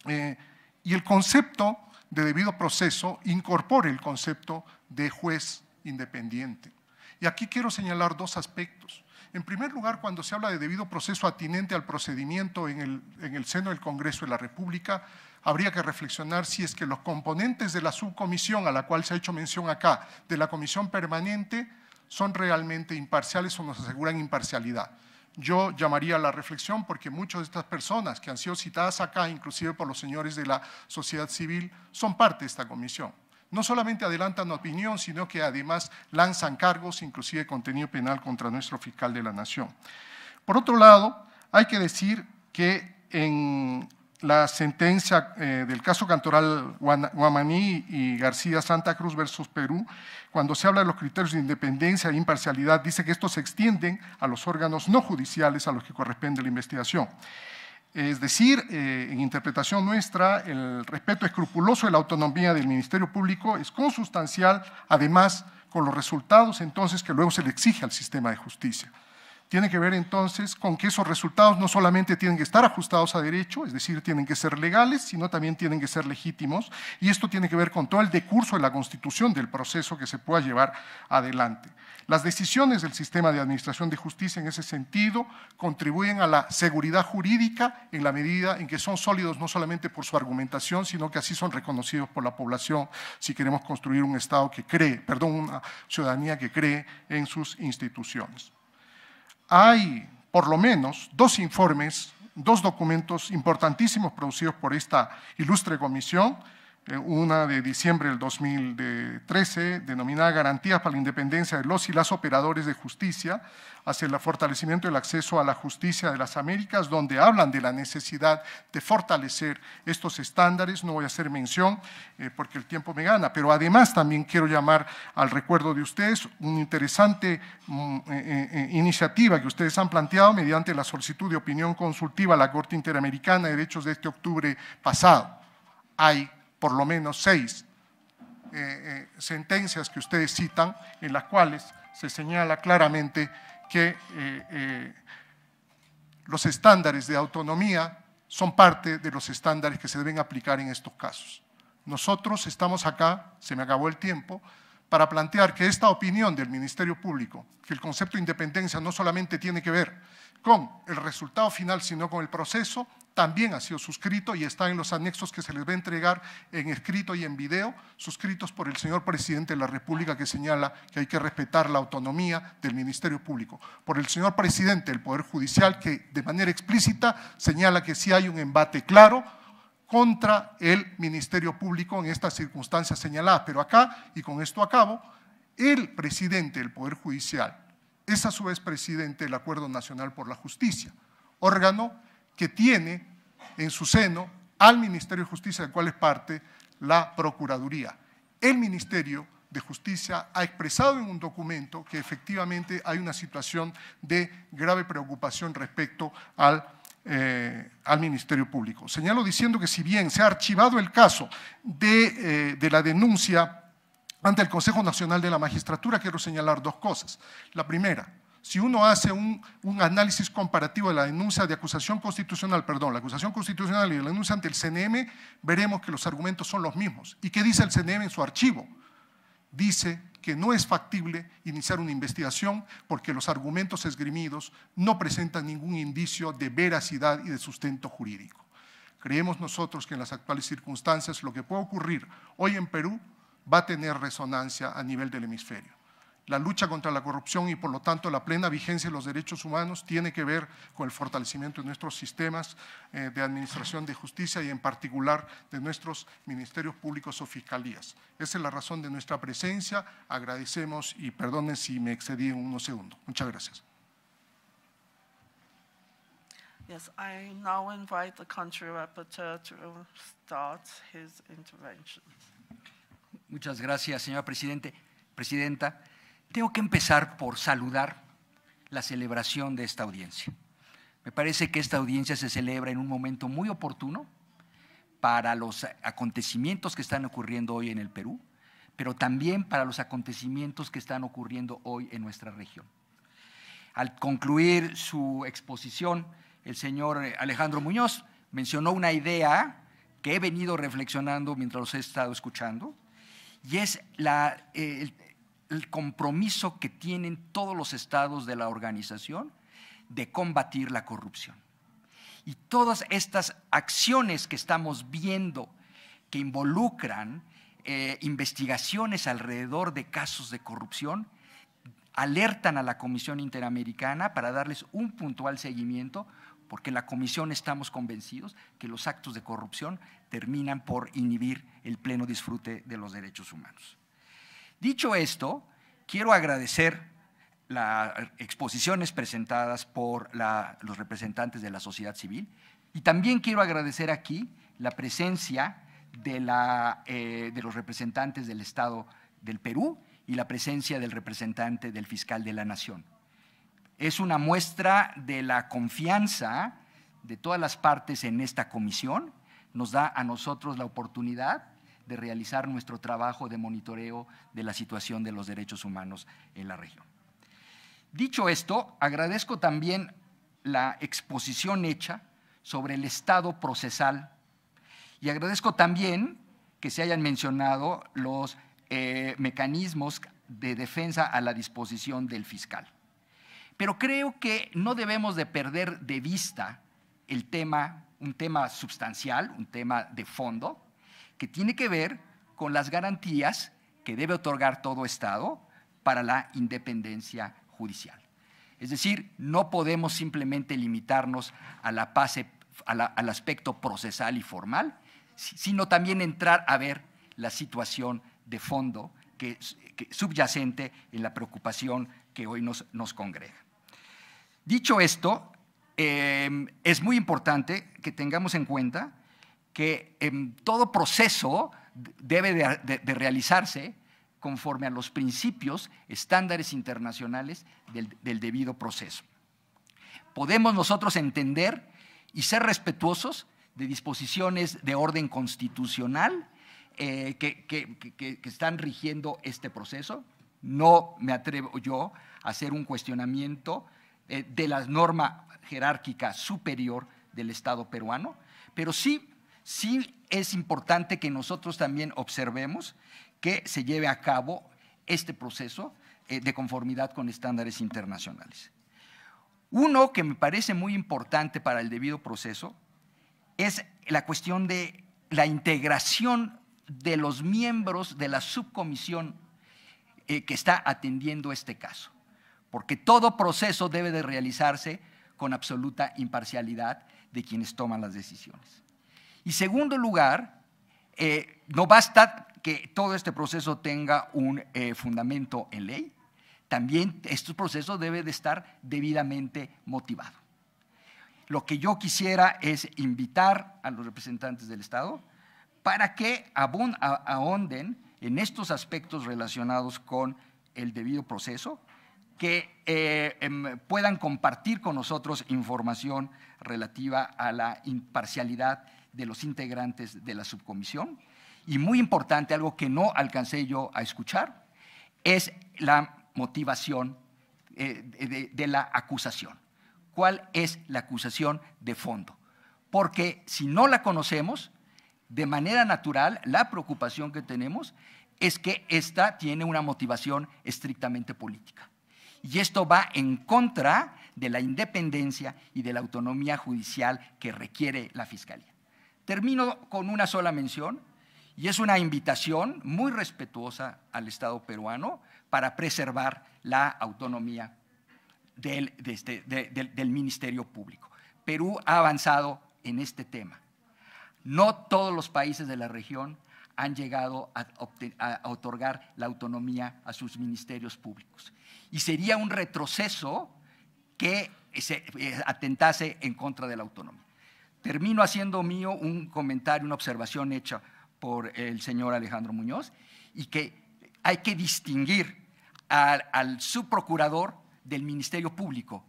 Eh, y el concepto de debido proceso incorpora el concepto de juez independiente. Y aquí quiero señalar dos aspectos. En primer lugar, cuando se habla de debido proceso atinente al procedimiento en el, en el seno del Congreso de la República, habría que reflexionar si es que los componentes de la subcomisión a la cual se ha hecho mención acá, de la comisión permanente, son realmente imparciales o nos aseguran imparcialidad. Yo llamaría a la reflexión porque muchas de estas personas que han sido citadas acá, inclusive por los señores de la sociedad civil, son parte de esta comisión. No solamente adelantan opinión, sino que además lanzan cargos, inclusive contenido penal contra nuestro fiscal de la Nación. Por otro lado, hay que decir que en la sentencia eh, del caso cantoral Guamaní y García Santa Cruz versus Perú, cuando se habla de los criterios de independencia e imparcialidad, dice que estos se extienden a los órganos no judiciales a los que corresponde la investigación. Es decir, eh, en interpretación nuestra, el respeto escrupuloso de la autonomía del Ministerio Público es consustancial, además, con los resultados entonces que luego se le exige al sistema de justicia. Tiene que ver entonces con que esos resultados no solamente tienen que estar ajustados a derecho, es decir, tienen que ser legales, sino también tienen que ser legítimos, y esto tiene que ver con todo el decurso de la constitución del proceso que se pueda llevar adelante. Las decisiones del sistema de administración de justicia en ese sentido contribuyen a la seguridad jurídica en la medida en que son sólidos no solamente por su argumentación, sino que así son reconocidos por la población si queremos construir un Estado que cree, perdón, una ciudadanía que cree en sus instituciones. Hay por lo menos dos informes, dos documentos importantísimos producidos por esta ilustre comisión eh, una de diciembre del 2013, denominada Garantías para la Independencia de los y las Operadores de Justicia hacia el fortalecimiento del acceso a la justicia de las Américas, donde hablan de la necesidad de fortalecer estos estándares. No voy a hacer mención eh, porque el tiempo me gana, pero además también quiero llamar al recuerdo de ustedes una interesante mm, eh, iniciativa que ustedes han planteado mediante la solicitud de opinión consultiva a la Corte Interamericana de Derechos de este octubre pasado. Hay por lo menos seis eh, eh, sentencias que ustedes citan, en las cuales se señala claramente que eh, los estándares de autonomía son parte de los estándares que se deben aplicar en estos casos. Nosotros estamos acá, se me acabó el tiempo, para plantear que esta opinión del Ministerio Público, que el concepto de independencia no solamente tiene que ver con el resultado final, sino con el proceso, también ha sido suscrito y está en los anexos que se les va a entregar en escrito y en video, suscritos por el señor presidente de la República que señala que hay que respetar la autonomía del Ministerio Público, por el señor presidente del Poder Judicial que de manera explícita señala que sí hay un embate claro contra el Ministerio Público en estas circunstancias señaladas. Pero acá, y con esto acabo, el presidente del Poder Judicial es a su vez presidente del Acuerdo Nacional por la Justicia, órgano que tiene en su seno al Ministerio de Justicia, del cual es parte la Procuraduría. El Ministerio de Justicia ha expresado en un documento que efectivamente hay una situación de grave preocupación respecto al, eh, al Ministerio Público. Señalo diciendo que si bien se ha archivado el caso de, eh, de la denuncia ante el Consejo Nacional de la Magistratura, quiero señalar dos cosas. La primera, si uno hace un, análisis comparativo de la denuncia de acusación constitucional, perdón, la acusación constitucional y la denuncia ante el CNM, veremos que los argumentos son los mismos. ¿Y qué dice el CNM en su archivo? Dice que no es factible iniciar una investigación porque los argumentos esgrimidos no presentan ningún indicio de veracidad y de sustento jurídico. Creemos nosotros que en las actuales circunstancias lo que puede ocurrir hoy en Perú va a tener resonancia a nivel del hemisferio. La lucha contra la corrupción y por lo tanto la plena vigencia de los derechos humanos tiene que ver con el fortalecimiento de nuestros sistemas eh, de administración de justicia y en particular de nuestros ministerios públicos o fiscalías. Esa es la razón de nuestra presencia. Agradecemos y perdonen si me excedí en unos segundos. Muchas gracias. Yes, I now invite the country to start his intervention. Muchas gracias, señora presidente, presidenta. Tengo que empezar por saludar la celebración de esta audiencia. Me parece que esta audiencia se celebra en un momento muy oportuno para los acontecimientos que están ocurriendo hoy en el Perú, pero también para los acontecimientos que están ocurriendo hoy en nuestra región. Al concluir su exposición, el señor Alejandro Muñoz mencionó una idea que he venido reflexionando mientras los he estado escuchando, y es la, eh, el compromiso que tienen todos los estados de la organización de combatir la corrupción. Y todas estas acciones que estamos viendo que involucran eh, investigaciones alrededor de casos de corrupción alertan a la Comisión Interamericana para darles un puntual seguimiento, porque en la Comisión estamos convencidos que los actos de corrupción terminan por inhibir el pleno disfrute de los derechos humanos. Dicho esto, quiero agradecer las exposiciones presentadas por los representantes de la sociedad civil y también quiero agradecer aquí la presencia de, eh, de los representantes del Estado del Perú y la presencia del representante del fiscal de la Nación. Es una muestra de la confianza de todas las partes en esta comisión. Nos da a nosotros la oportunidad de realizar nuestro trabajo de monitoreo de la situación de los derechos humanos en la región. Dicho esto, agradezco también la exposición hecha sobre el estado procesal y agradezco también que se hayan mencionado los eh, mecanismos de defensa a la disposición del fiscal. Pero creo que no debemos de perder de vista el tema, un tema sustancial, un tema de fondo, que tiene que ver con las garantías que debe otorgar todo Estado para la independencia judicial. Es decir, no podemos simplemente limitarnos al aspecto procesal y formal, sino también entrar a ver la situación de fondo que, subyacente en la preocupación que hoy nos, congrega. Dicho esto, eh, es muy importante que tengamos en cuenta que en em, todo proceso debe de, realizarse conforme a los principios, estándares internacionales del, debido proceso. Podemos nosotros entender y ser respetuosos de disposiciones de orden constitucional eh, que, están rigiendo este proceso. No me atrevo yo a hacer un cuestionamiento eh, de la norma jerárquica superior del Estado peruano, pero sí sí es importante que nosotros también observemos que se lleve a cabo este proceso eh, de conformidad con estándares internacionales. Uno que me parece muy importante para el debido proceso es la cuestión de la integración de los miembros de la subcomisión eh, que está atendiendo este caso, porque todo proceso debe de realizarse con absoluta imparcialidad de quienes toman las decisiones. Y segundo lugar, eh, no basta que todo este proceso tenga un eh, fundamento en ley, también este proceso debe de estar debidamente motivado. Lo que yo quisiera es invitar a los representantes del Estado para que ahonden en estos aspectos relacionados con el debido proceso, que eh, em, puedan compartir con nosotros información relativa a la imparcialidad de los integrantes de la subcomisión. Y muy importante, algo que no alcancé yo a escuchar, es la motivación eh, de, de la acusación. ¿Cuál es la acusación de fondo? Porque si no la conocemos, de manera natural, la preocupación que tenemos es que esta tiene una motivación estrictamente política. Y esto va en contra de la independencia y de la autonomía judicial que requiere la Fiscalía. Termino con una sola mención y es una invitación muy respetuosa al Estado peruano para preservar la autonomía del, este, Ministerio Público. Perú ha avanzado en este tema. No todos los países de la región han llegado a, a otorgar la autonomía a sus ministerios públicos. Y sería un retroceso que se eh, atentase en contra de la autonomía termino haciendo mío un comentario, una observación hecha por el señor Alejandro Muñoz, y que hay que distinguir al, subprocurador del Ministerio Público.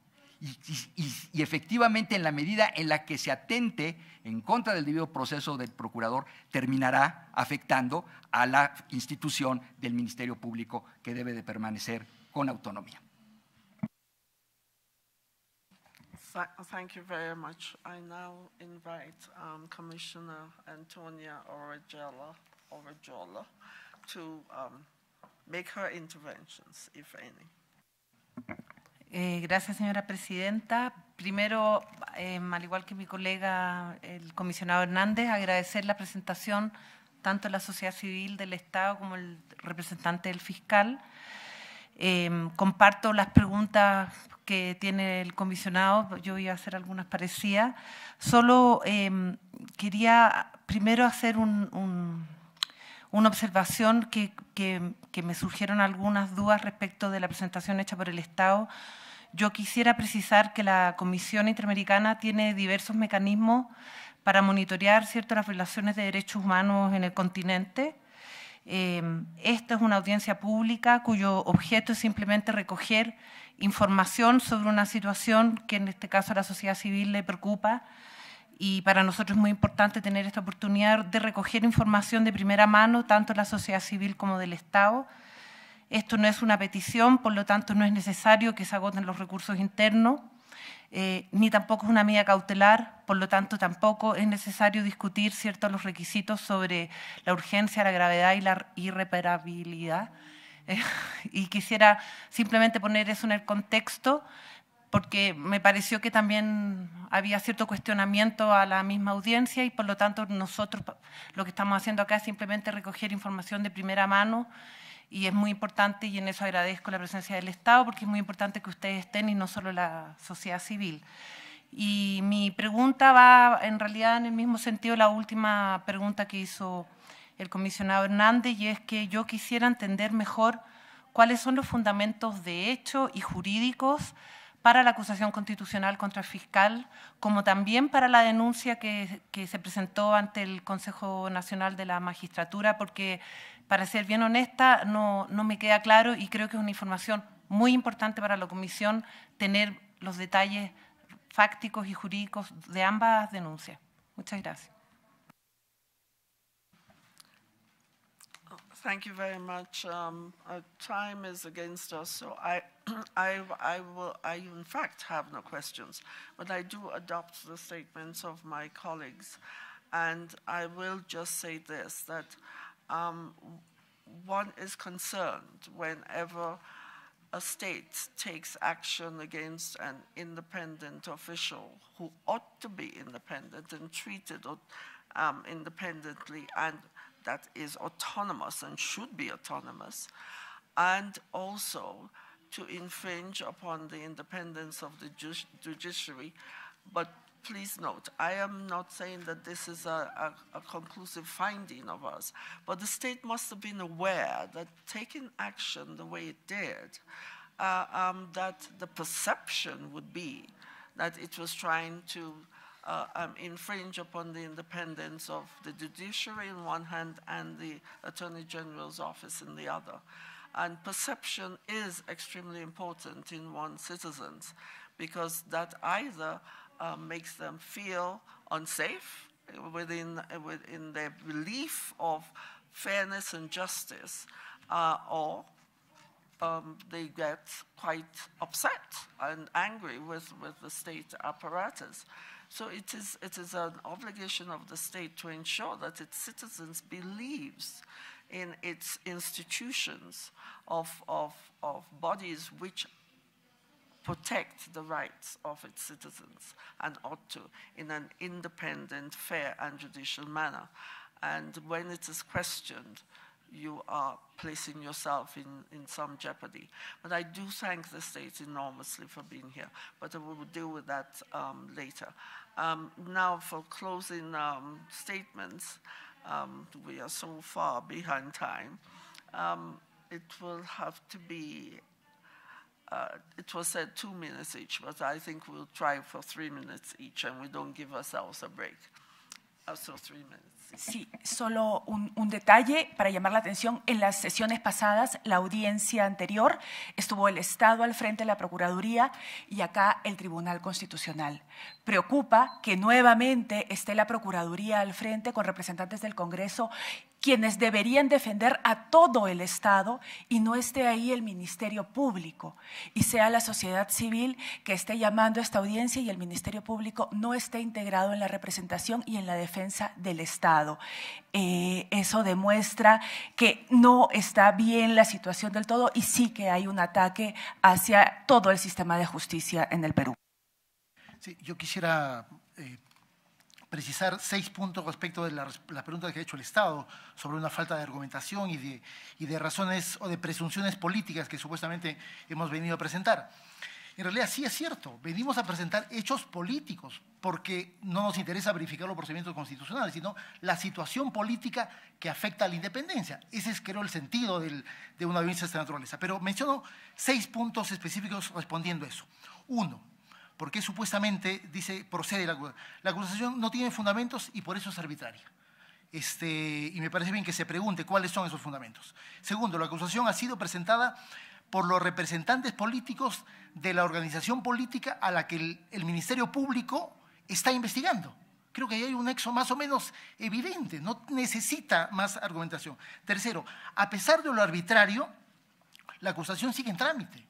y, efectivamente, en la medida en la que se atente en contra del debido proceso del procurador, terminará afectando a la institución del Ministerio Público que debe de permanecer con autonomía. gracias, señora presidenta. Primero, eh, al igual que mi colega, el comisionado Hernández, agradecer la presentación tanto de la sociedad civil del Estado como el representante del fiscal. Em, comparto las preguntas que tiene el comisionado, yo voy a hacer algunas parecidas. Solo em, quería primero hacer una observación que, que, me surgieron algunas dudas respecto de la presentación hecha por el Estado. Yo quisiera precisar que la Comisión Interamericana tiene diversos mecanismos para monitorear ¿cierto? las violaciones de derechos humanos en el continente Em, esta es una audiencia pública cuyo objeto es simplemente recoger información sobre una situación que en este caso a la sociedad civil le preocupa y para nosotros es muy importante tener esta oportunidad de recoger información de primera mano, tanto de la sociedad civil como del Estado. Esto no es una petición, por lo tanto no es necesario que se agoten los recursos internos. Eh, ni tampoco es una medida cautelar, por lo tanto tampoco es necesario discutir ciertos los requisitos sobre la urgencia, la gravedad y la irreparabilidad. [laughs] Eh, y quisiera simplemente poner eso en el contexto porque me pareció que también había cierto cuestionamiento a la misma audiencia y por lo tanto nosotros lo que estamos haciendo acá es simplemente recoger información de primera mano y es muy importante, y en eso agradezco la presencia del Estado, porque es muy importante que ustedes estén y no solo la sociedad civil. Y mi pregunta va en realidad en el mismo sentido la última pregunta que hizo el comisionado Hernández, y es que yo quisiera entender mejor cuáles son los fundamentos de hecho y jurídicos para la acusación constitucional contra el fiscal, como también para la denuncia que, que se presentó ante el Consejo Nacional de la Magistratura, porque para ser bien honesta, no, no me queda claro y creo que es una información muy importante para la Comisión tener los detalles fácticos y jurídicos de ambas denuncias. Muchas gracias. Thank you very much. Um, time is against us, so I, [clears throat] I, I, will, I in fact have no questions, but I do adopt the statements of my colleagues, and I will just say this that. um, one is concerned whenever a state takes action against an independent official who ought to be independent and treated um, independently and that is autonomous and should be autonomous, and also to infringe upon the independence of the judiciary, but please note, I am not saying that this is a, a, a, conclusive finding of us, but the state must have been aware that taking action the way it did, uh, um, that the perception would be that it was trying to uh, um, infringe upon the independence of the judiciary in one hand and the attorney general's office in the other. And perception is extremely important in one's citizens because that either um, makes them feel unsafe eh, within, eh, within their belief of fairness and justice, uh, or um, they get quite upset and angry with, with the state apparatus. So it is, it is an obligation of the state to ensure that its citizens believes in its institutions of, of, of bodies which protect the rights of its citizens and ought to in an independent, fair, and judicial manner. And when it is questioned, you are placing yourself in, in some jeopardy. But I do thank the state enormously for being here, but we will deal with that um, later. Um, now for closing um, statements, um, we are so far behind time. Um, it will have to be Sí, solo un, un, detalle para llamar la atención. En las sesiones pasadas, la audiencia anterior, estuvo el Estado al frente de la Procuraduría y acá el Tribunal Constitucional. Preocupa que nuevamente esté la Procuraduría al frente con representantes del Congreso quienes deberían defender a todo el Estado y no esté ahí el Ministerio Público y sea la sociedad civil que esté llamando a esta audiencia y el Ministerio Público no esté integrado en la representación y en la defensa del Estado. Eh, eso demuestra que no está bien la situación del todo y sí que hay un ataque hacia todo el sistema de justicia en el Perú. Sí, yo quisiera precisar seis puntos respecto de la, la, pregunta que ha hecho el Estado sobre una falta de argumentación y de, de razones o de presunciones políticas que supuestamente hemos venido a presentar. En realidad sí es cierto, venimos a presentar hechos políticos porque no nos interesa verificar los procedimientos constitucionales, sino la situación política que afecta a la independencia. Ese es creo el sentido de una violencia de esta naturaleza. Pero menciono seis puntos específicos respondiendo a eso. Uno, porque supuestamente, dice, procede la, la acusación, no tiene fundamentos y por eso es arbitraria. Este, y me parece bien que se pregunte cuáles son esos fundamentos. Segundo, la acusación ha sido presentada por los representantes políticos de la organización política a la que el, el Ministerio Público está investigando. Creo que ahí hay un nexo más o menos evidente, no necesita más argumentación. Tercero, a pesar de lo arbitrario, la acusación sigue en trámite.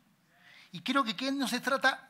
Y creo que aquí no se trata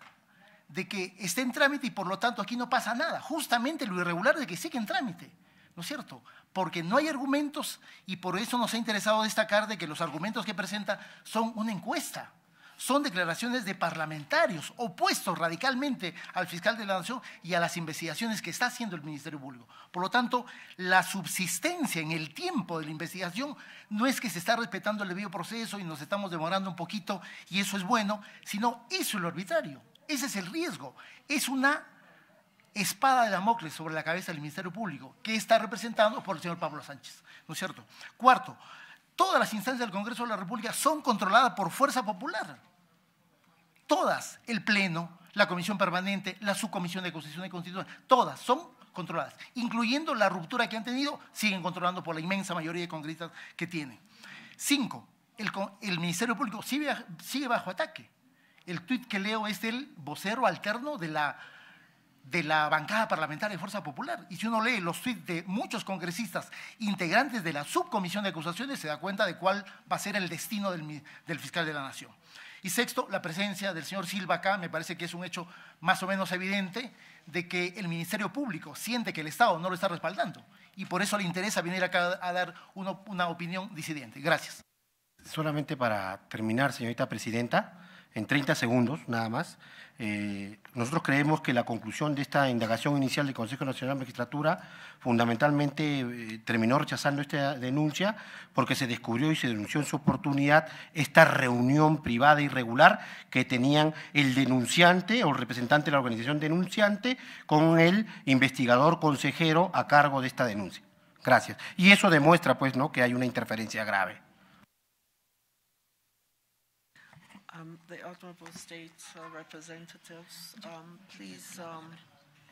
de que esté en trámite y por lo tanto aquí no pasa nada. Justamente lo irregular de que sigue en trámite, ¿no es cierto? Porque no hay argumentos y por eso nos ha interesado destacar de que los argumentos que presenta son una encuesta, son declaraciones de parlamentarios opuestos radicalmente al fiscal de la Nación y a las investigaciones que está haciendo el Ministerio Público. Por lo tanto, la subsistencia en el tiempo de la investigación no es que se está respetando el debido proceso y nos estamos demorando un poquito y eso es bueno, sino eso es lo arbitrario. Ese es el riesgo. Es una espada de Damocles sobre la cabeza del Ministerio Público, que está representado por el señor Pablo Sánchez. ¿No es cierto? Cuarto, todas las instancias del Congreso de la República son controladas por fuerza popular. Todas, el Pleno, la Comisión Permanente, la Subcomisión de Constitución y Constitución, todas son controladas, incluyendo la ruptura que han tenido, siguen controlando por la inmensa mayoría de congresistas que tienen. Cinco, el, Ministerio Público sigue bajo ataque el tuit que leo es el vocero alterno de la, de la bancada parlamentaria de Fuerza Popular. Y si uno lee los tweets de muchos congresistas integrantes de la subcomisión de acusaciones, se da cuenta de cuál va a ser el destino del, fiscal de la Nación. Y sexto, la presencia del señor Silva acá me parece que es un hecho más o menos evidente de que el Ministerio Público siente que el Estado no lo está respaldando y por eso le interesa venir acá a dar una opinión disidente. Gracias. Solamente para terminar, señorita presidenta, en 30 segundos nada más. Eh, nosotros creemos que la conclusión de esta indagación inicial del Consejo Nacional de Magistratura fundamentalmente eh, terminó rechazando esta denuncia porque se descubrió y se denunció en su oportunidad esta reunión privada irregular que tenían el denunciante o el representante de la organización denunciante con el investigador consejero a cargo de esta denuncia. Gracias. Y eso demuestra, pues, ¿no?, que hay una interferencia grave. Um, the Honorable State uh, Representatives, um, please um,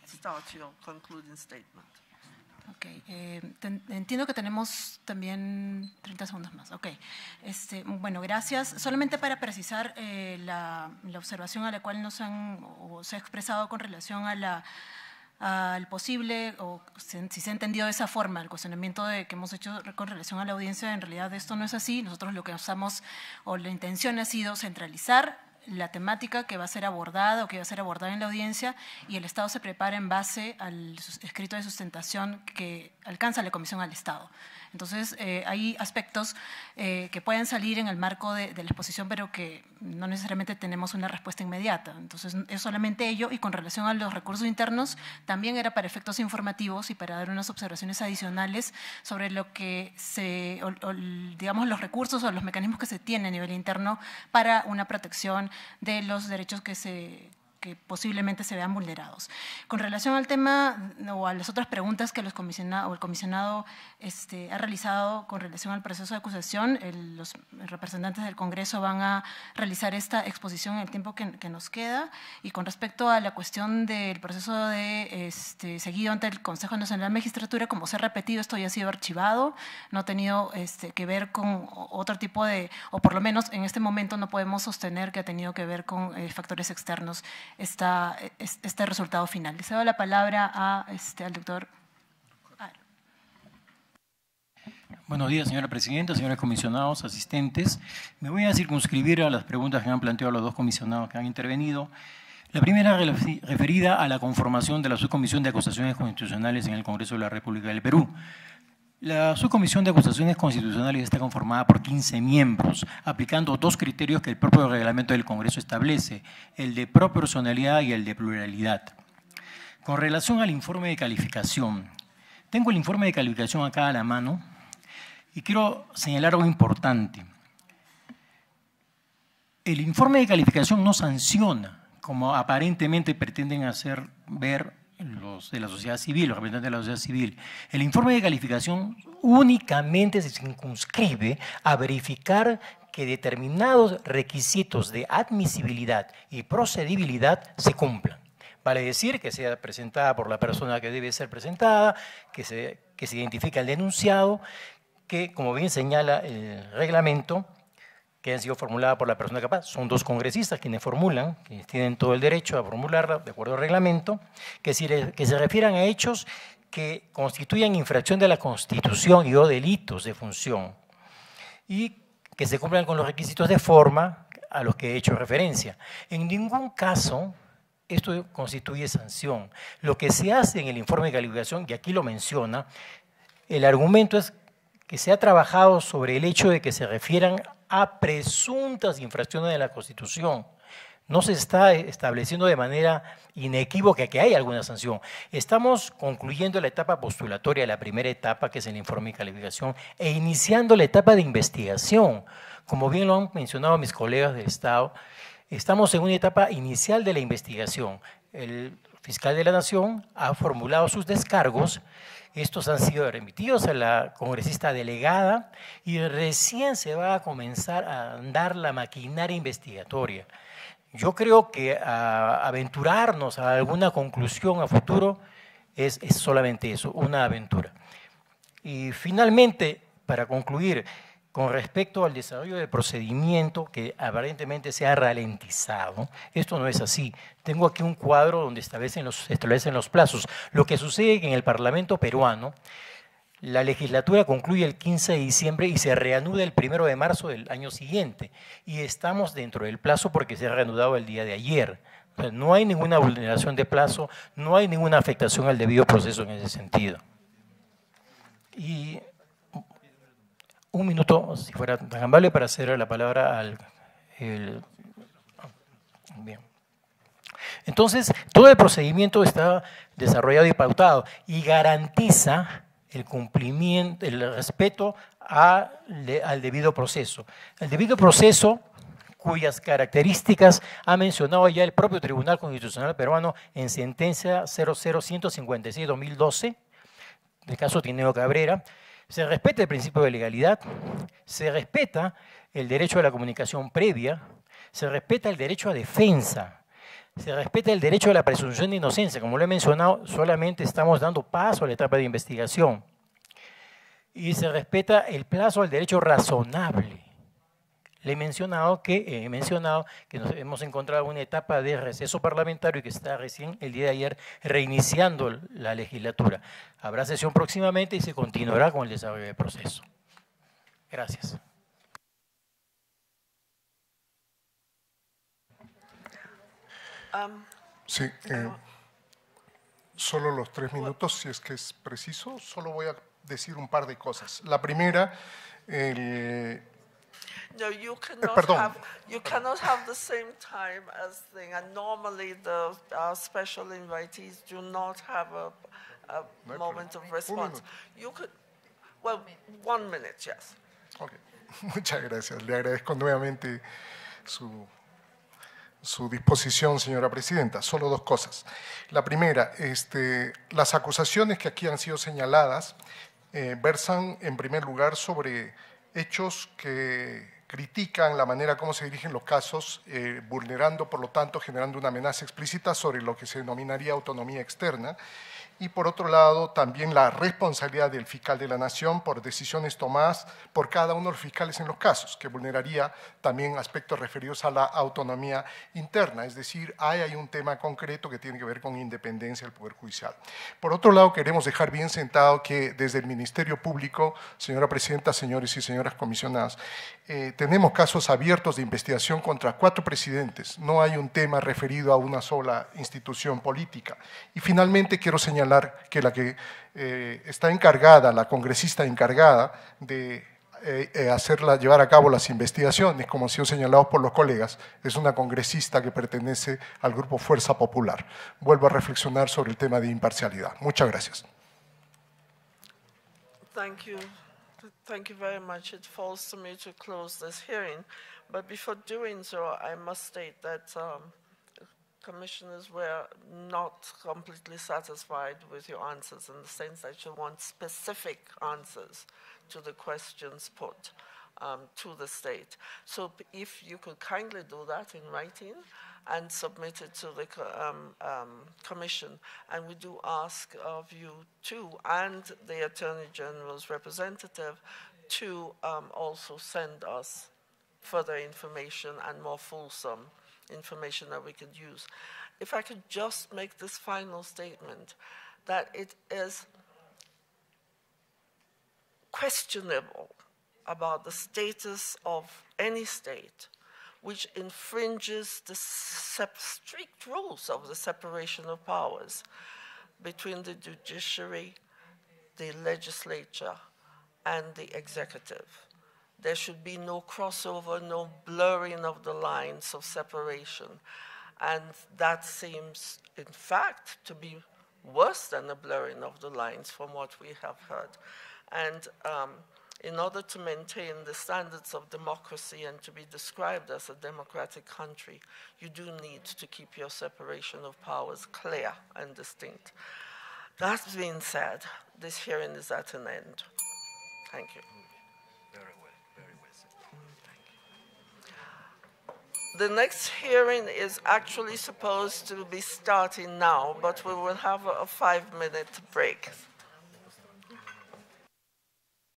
start your concluding statement. Ok, eh, entiendo que tenemos también 30 segundos más. Ok, este, bueno, gracias. Solamente para precisar eh, la, la, observación a la cual nos han o se ha expresado con relación a la al posible, o si se ha entendido de esa forma, el cuestionamiento que hemos hecho con relación a la audiencia, en realidad esto no es así. Nosotros lo que usamos, o la intención ha sido centralizar la temática que va a ser abordada o que va a ser abordada en la audiencia y el Estado se prepara en base al escrito de sustentación que alcanza la Comisión al Estado. Entonces, eh, hay aspectos eh, que pueden salir en el marco de, la exposición, pero que no necesariamente tenemos una respuesta inmediata. Entonces, es solamente ello. Y con relación a los recursos internos, también era para efectos informativos y para dar unas observaciones adicionales sobre lo que se, digamos, los recursos o los mecanismos que se tienen a nivel interno para una protección de los derechos que se que posiblemente se vean vulnerados. Con relación al tema mm, o a las otras preguntas que los el comisionado este, ha realizado con relación al proceso de acusación, los representantes del Congreso van a realizar esta exposición en el tiempo que, nos queda. Y con respecto a la cuestión del proceso de este, seguido ante el Consejo Nacional de Magistratura, como se ha repetido, esto ya ha sido archivado, no ha tenido este, que ver con otro tipo de, o por lo menos en este momento no podemos sostener que ha tenido que ver con eh, factores externos esta, este resultado final. Le cedo la palabra este, al doctor. Buenos días, señora presidenta, señores comisionados, asistentes. Me voy a circunscribir a las preguntas que han planteado los dos comisionados que han intervenido. La primera referida a la conformación de la subcomisión de acusaciones constitucionales en el Congreso de la República del Perú. La Subcomisión de Acusaciones Constitucionales está conformada por 15 miembros, aplicando dos criterios que el propio reglamento del Congreso establece, el de proporcionalidad y el de pluralidad. Con relación al informe de calificación, tengo el informe de calificación acá a la mano y quiero señalar algo importante. El informe de calificación no sanciona, como aparentemente pretenden hacer ver los de la sociedad civil, los representantes de la sociedad civil. El informe de calificación únicamente se circunscribe a verificar que determinados requisitos de admisibilidad y procedibilidad se cumplan. Vale decir que sea presentada por la persona que debe ser presentada, que se, que se identifica el denunciado, que, como bien señala el reglamento, que han sido formuladas por la persona capaz. Son dos congresistas quienes formulan, quienes tienen todo el derecho a formularla de acuerdo al reglamento, que, si que se refieran a hechos que constituyan infracción de la Constitución y o delitos de función y que se cumplan con los requisitos de forma a los que he hecho referencia. En ningún caso esto constituye sanción. Lo que se hace en el informe de calificación, y aquí lo menciona, el argumento es que se ha trabajado sobre el hecho de que se refieran a presuntas infracciones de la Constitución. No se está estableciendo de manera inequívoca que hay alguna sanción. Estamos concluyendo la etapa postulatoria, la primera etapa que es el informe y calificación, e iniciando la etapa de investigación. Como bien lo han mencionado mis colegas del Estado, estamos en una etapa inicial de la investigación. El fiscal de la Nación ha formulado sus descargos. Estos han sido remitidos a la congresista delegada y recién se va a comenzar a andar la maquinaria investigatoria. Yo creo que ah, aventurarnos a alguna conclusión a futuro es solamente eso, una aventura. Y finalmente, para concluir, con respecto al desarrollo del procedimiento, que aparentemente se ha ralentizado, esto no es así. Tengo aquí un cuadro donde establecen los, establecen los plazos. Lo que sucede es que en el Parlamento peruano, la legislatura concluye el 15 de diciembre y se reanuda el 1 de marzo del año siguiente. Y estamos dentro del plazo porque se ha reanudado el día de ayer. No hay ninguna vulneración de plazo, no hay ninguna afectación al debido proceso en ese sentido. Y un minuto, si fuera tan amable, para hacer la palabra al... Bien. Entonces, todo el procedimiento está desarrollado y pautado y garantiza el cumplimiento, el respeto al debido proceso. El debido proceso, cuyas características ha mencionado ya el propio Tribunal Constitucional Peruano en sentencia 00156-2012, del caso Tineo Cabrera, se respeta el principio de legalidad, se respeta el derecho a la comunicación previa, se respeta el derecho a defensa, se respeta el derecho a la presunción de inocencia. Como lo he mencionado, solamente estamos dando paso a la etapa de investigación. Y se respeta el plazo al derecho razonable. Le he mencionado que, eh, mencionado que nos hemos encontrado una etapa de receso parlamentario y que está recién el día de ayer reiniciando la legislatura. Habrá sesión próximamente y se continuará con el desarrollo del proceso. Gracias. sí, eh, solo los tres minutos, si es que es preciso, solo voy a decir un par de cosas. La primera, el no, you cannot, eh, have, you cannot have the same time as thing. And normally the special invitees do not have a, a moment of response. You could, well, one minute, yes. Okay. [laughs] Muchas gracias. Le agradezco nuevamente su, su disposición, señora presidenta. Solo dos cosas. La primera, este, las acusaciones que aquí han sido señaladas eh, versan en primer lugar sobre hechos que critican la manera como se dirigen los casos, eh, vulnerando, por lo tanto, generando una amenaza explícita sobre lo que se denominaría autonomía externa y por otro lado también la responsabilidad del fiscal de la nación por decisiones tomadas por cada uno de los fiscales en los casos, que vulneraría también aspectos referidos a la autonomía interna, es decir, hay un tema concreto que tiene que ver con independencia del Poder Judicial. Por otro lado, queremos dejar bien sentado que desde el Ministerio Público, señora Presidenta, señores y señoras comisionadas, eh, tenemos casos abiertos de investigación contra cuatro presidentes, no hay un tema referido a una sola institución política. Y finalmente quiero señalar que la que eh, está encargada, la congresista encargada de eh, eh, hacerla, llevar a cabo las investigaciones, como han sido señalados por los colegas, es una congresista que pertenece al grupo Fuerza Popular. Vuelvo a reflexionar sobre el tema de imparcialidad. Muchas gracias. Thank you. Thank me to close this hearing. But before doing so, I must state um, commissioners were not completely satisfied with your answers in the sense that you want specific answers to the questions put um, to the state. So if you could kindly do that in writing and submit it to the um, um, commission, and we do ask of you too and the Attorney General's representative to um, also send us further information and more fulsome information that we could use. If I could just make this final statement, that it is questionable about the status of any state which infringes the strict rules of the separation of powers between the judiciary, the legislature, and the executive. There should be no crossover, no blurring of the lines of separation. And that seems, in fact, to be worse than the blurring of the lines from what we have heard. And um, in order to maintain the standards of democracy and to be described as a democratic country, you do need to keep your separation of powers clear and distinct. That being said, this hearing is at an end. Thank you. the next hearing is actually supposed to be starting now, but we will have a five-minute break.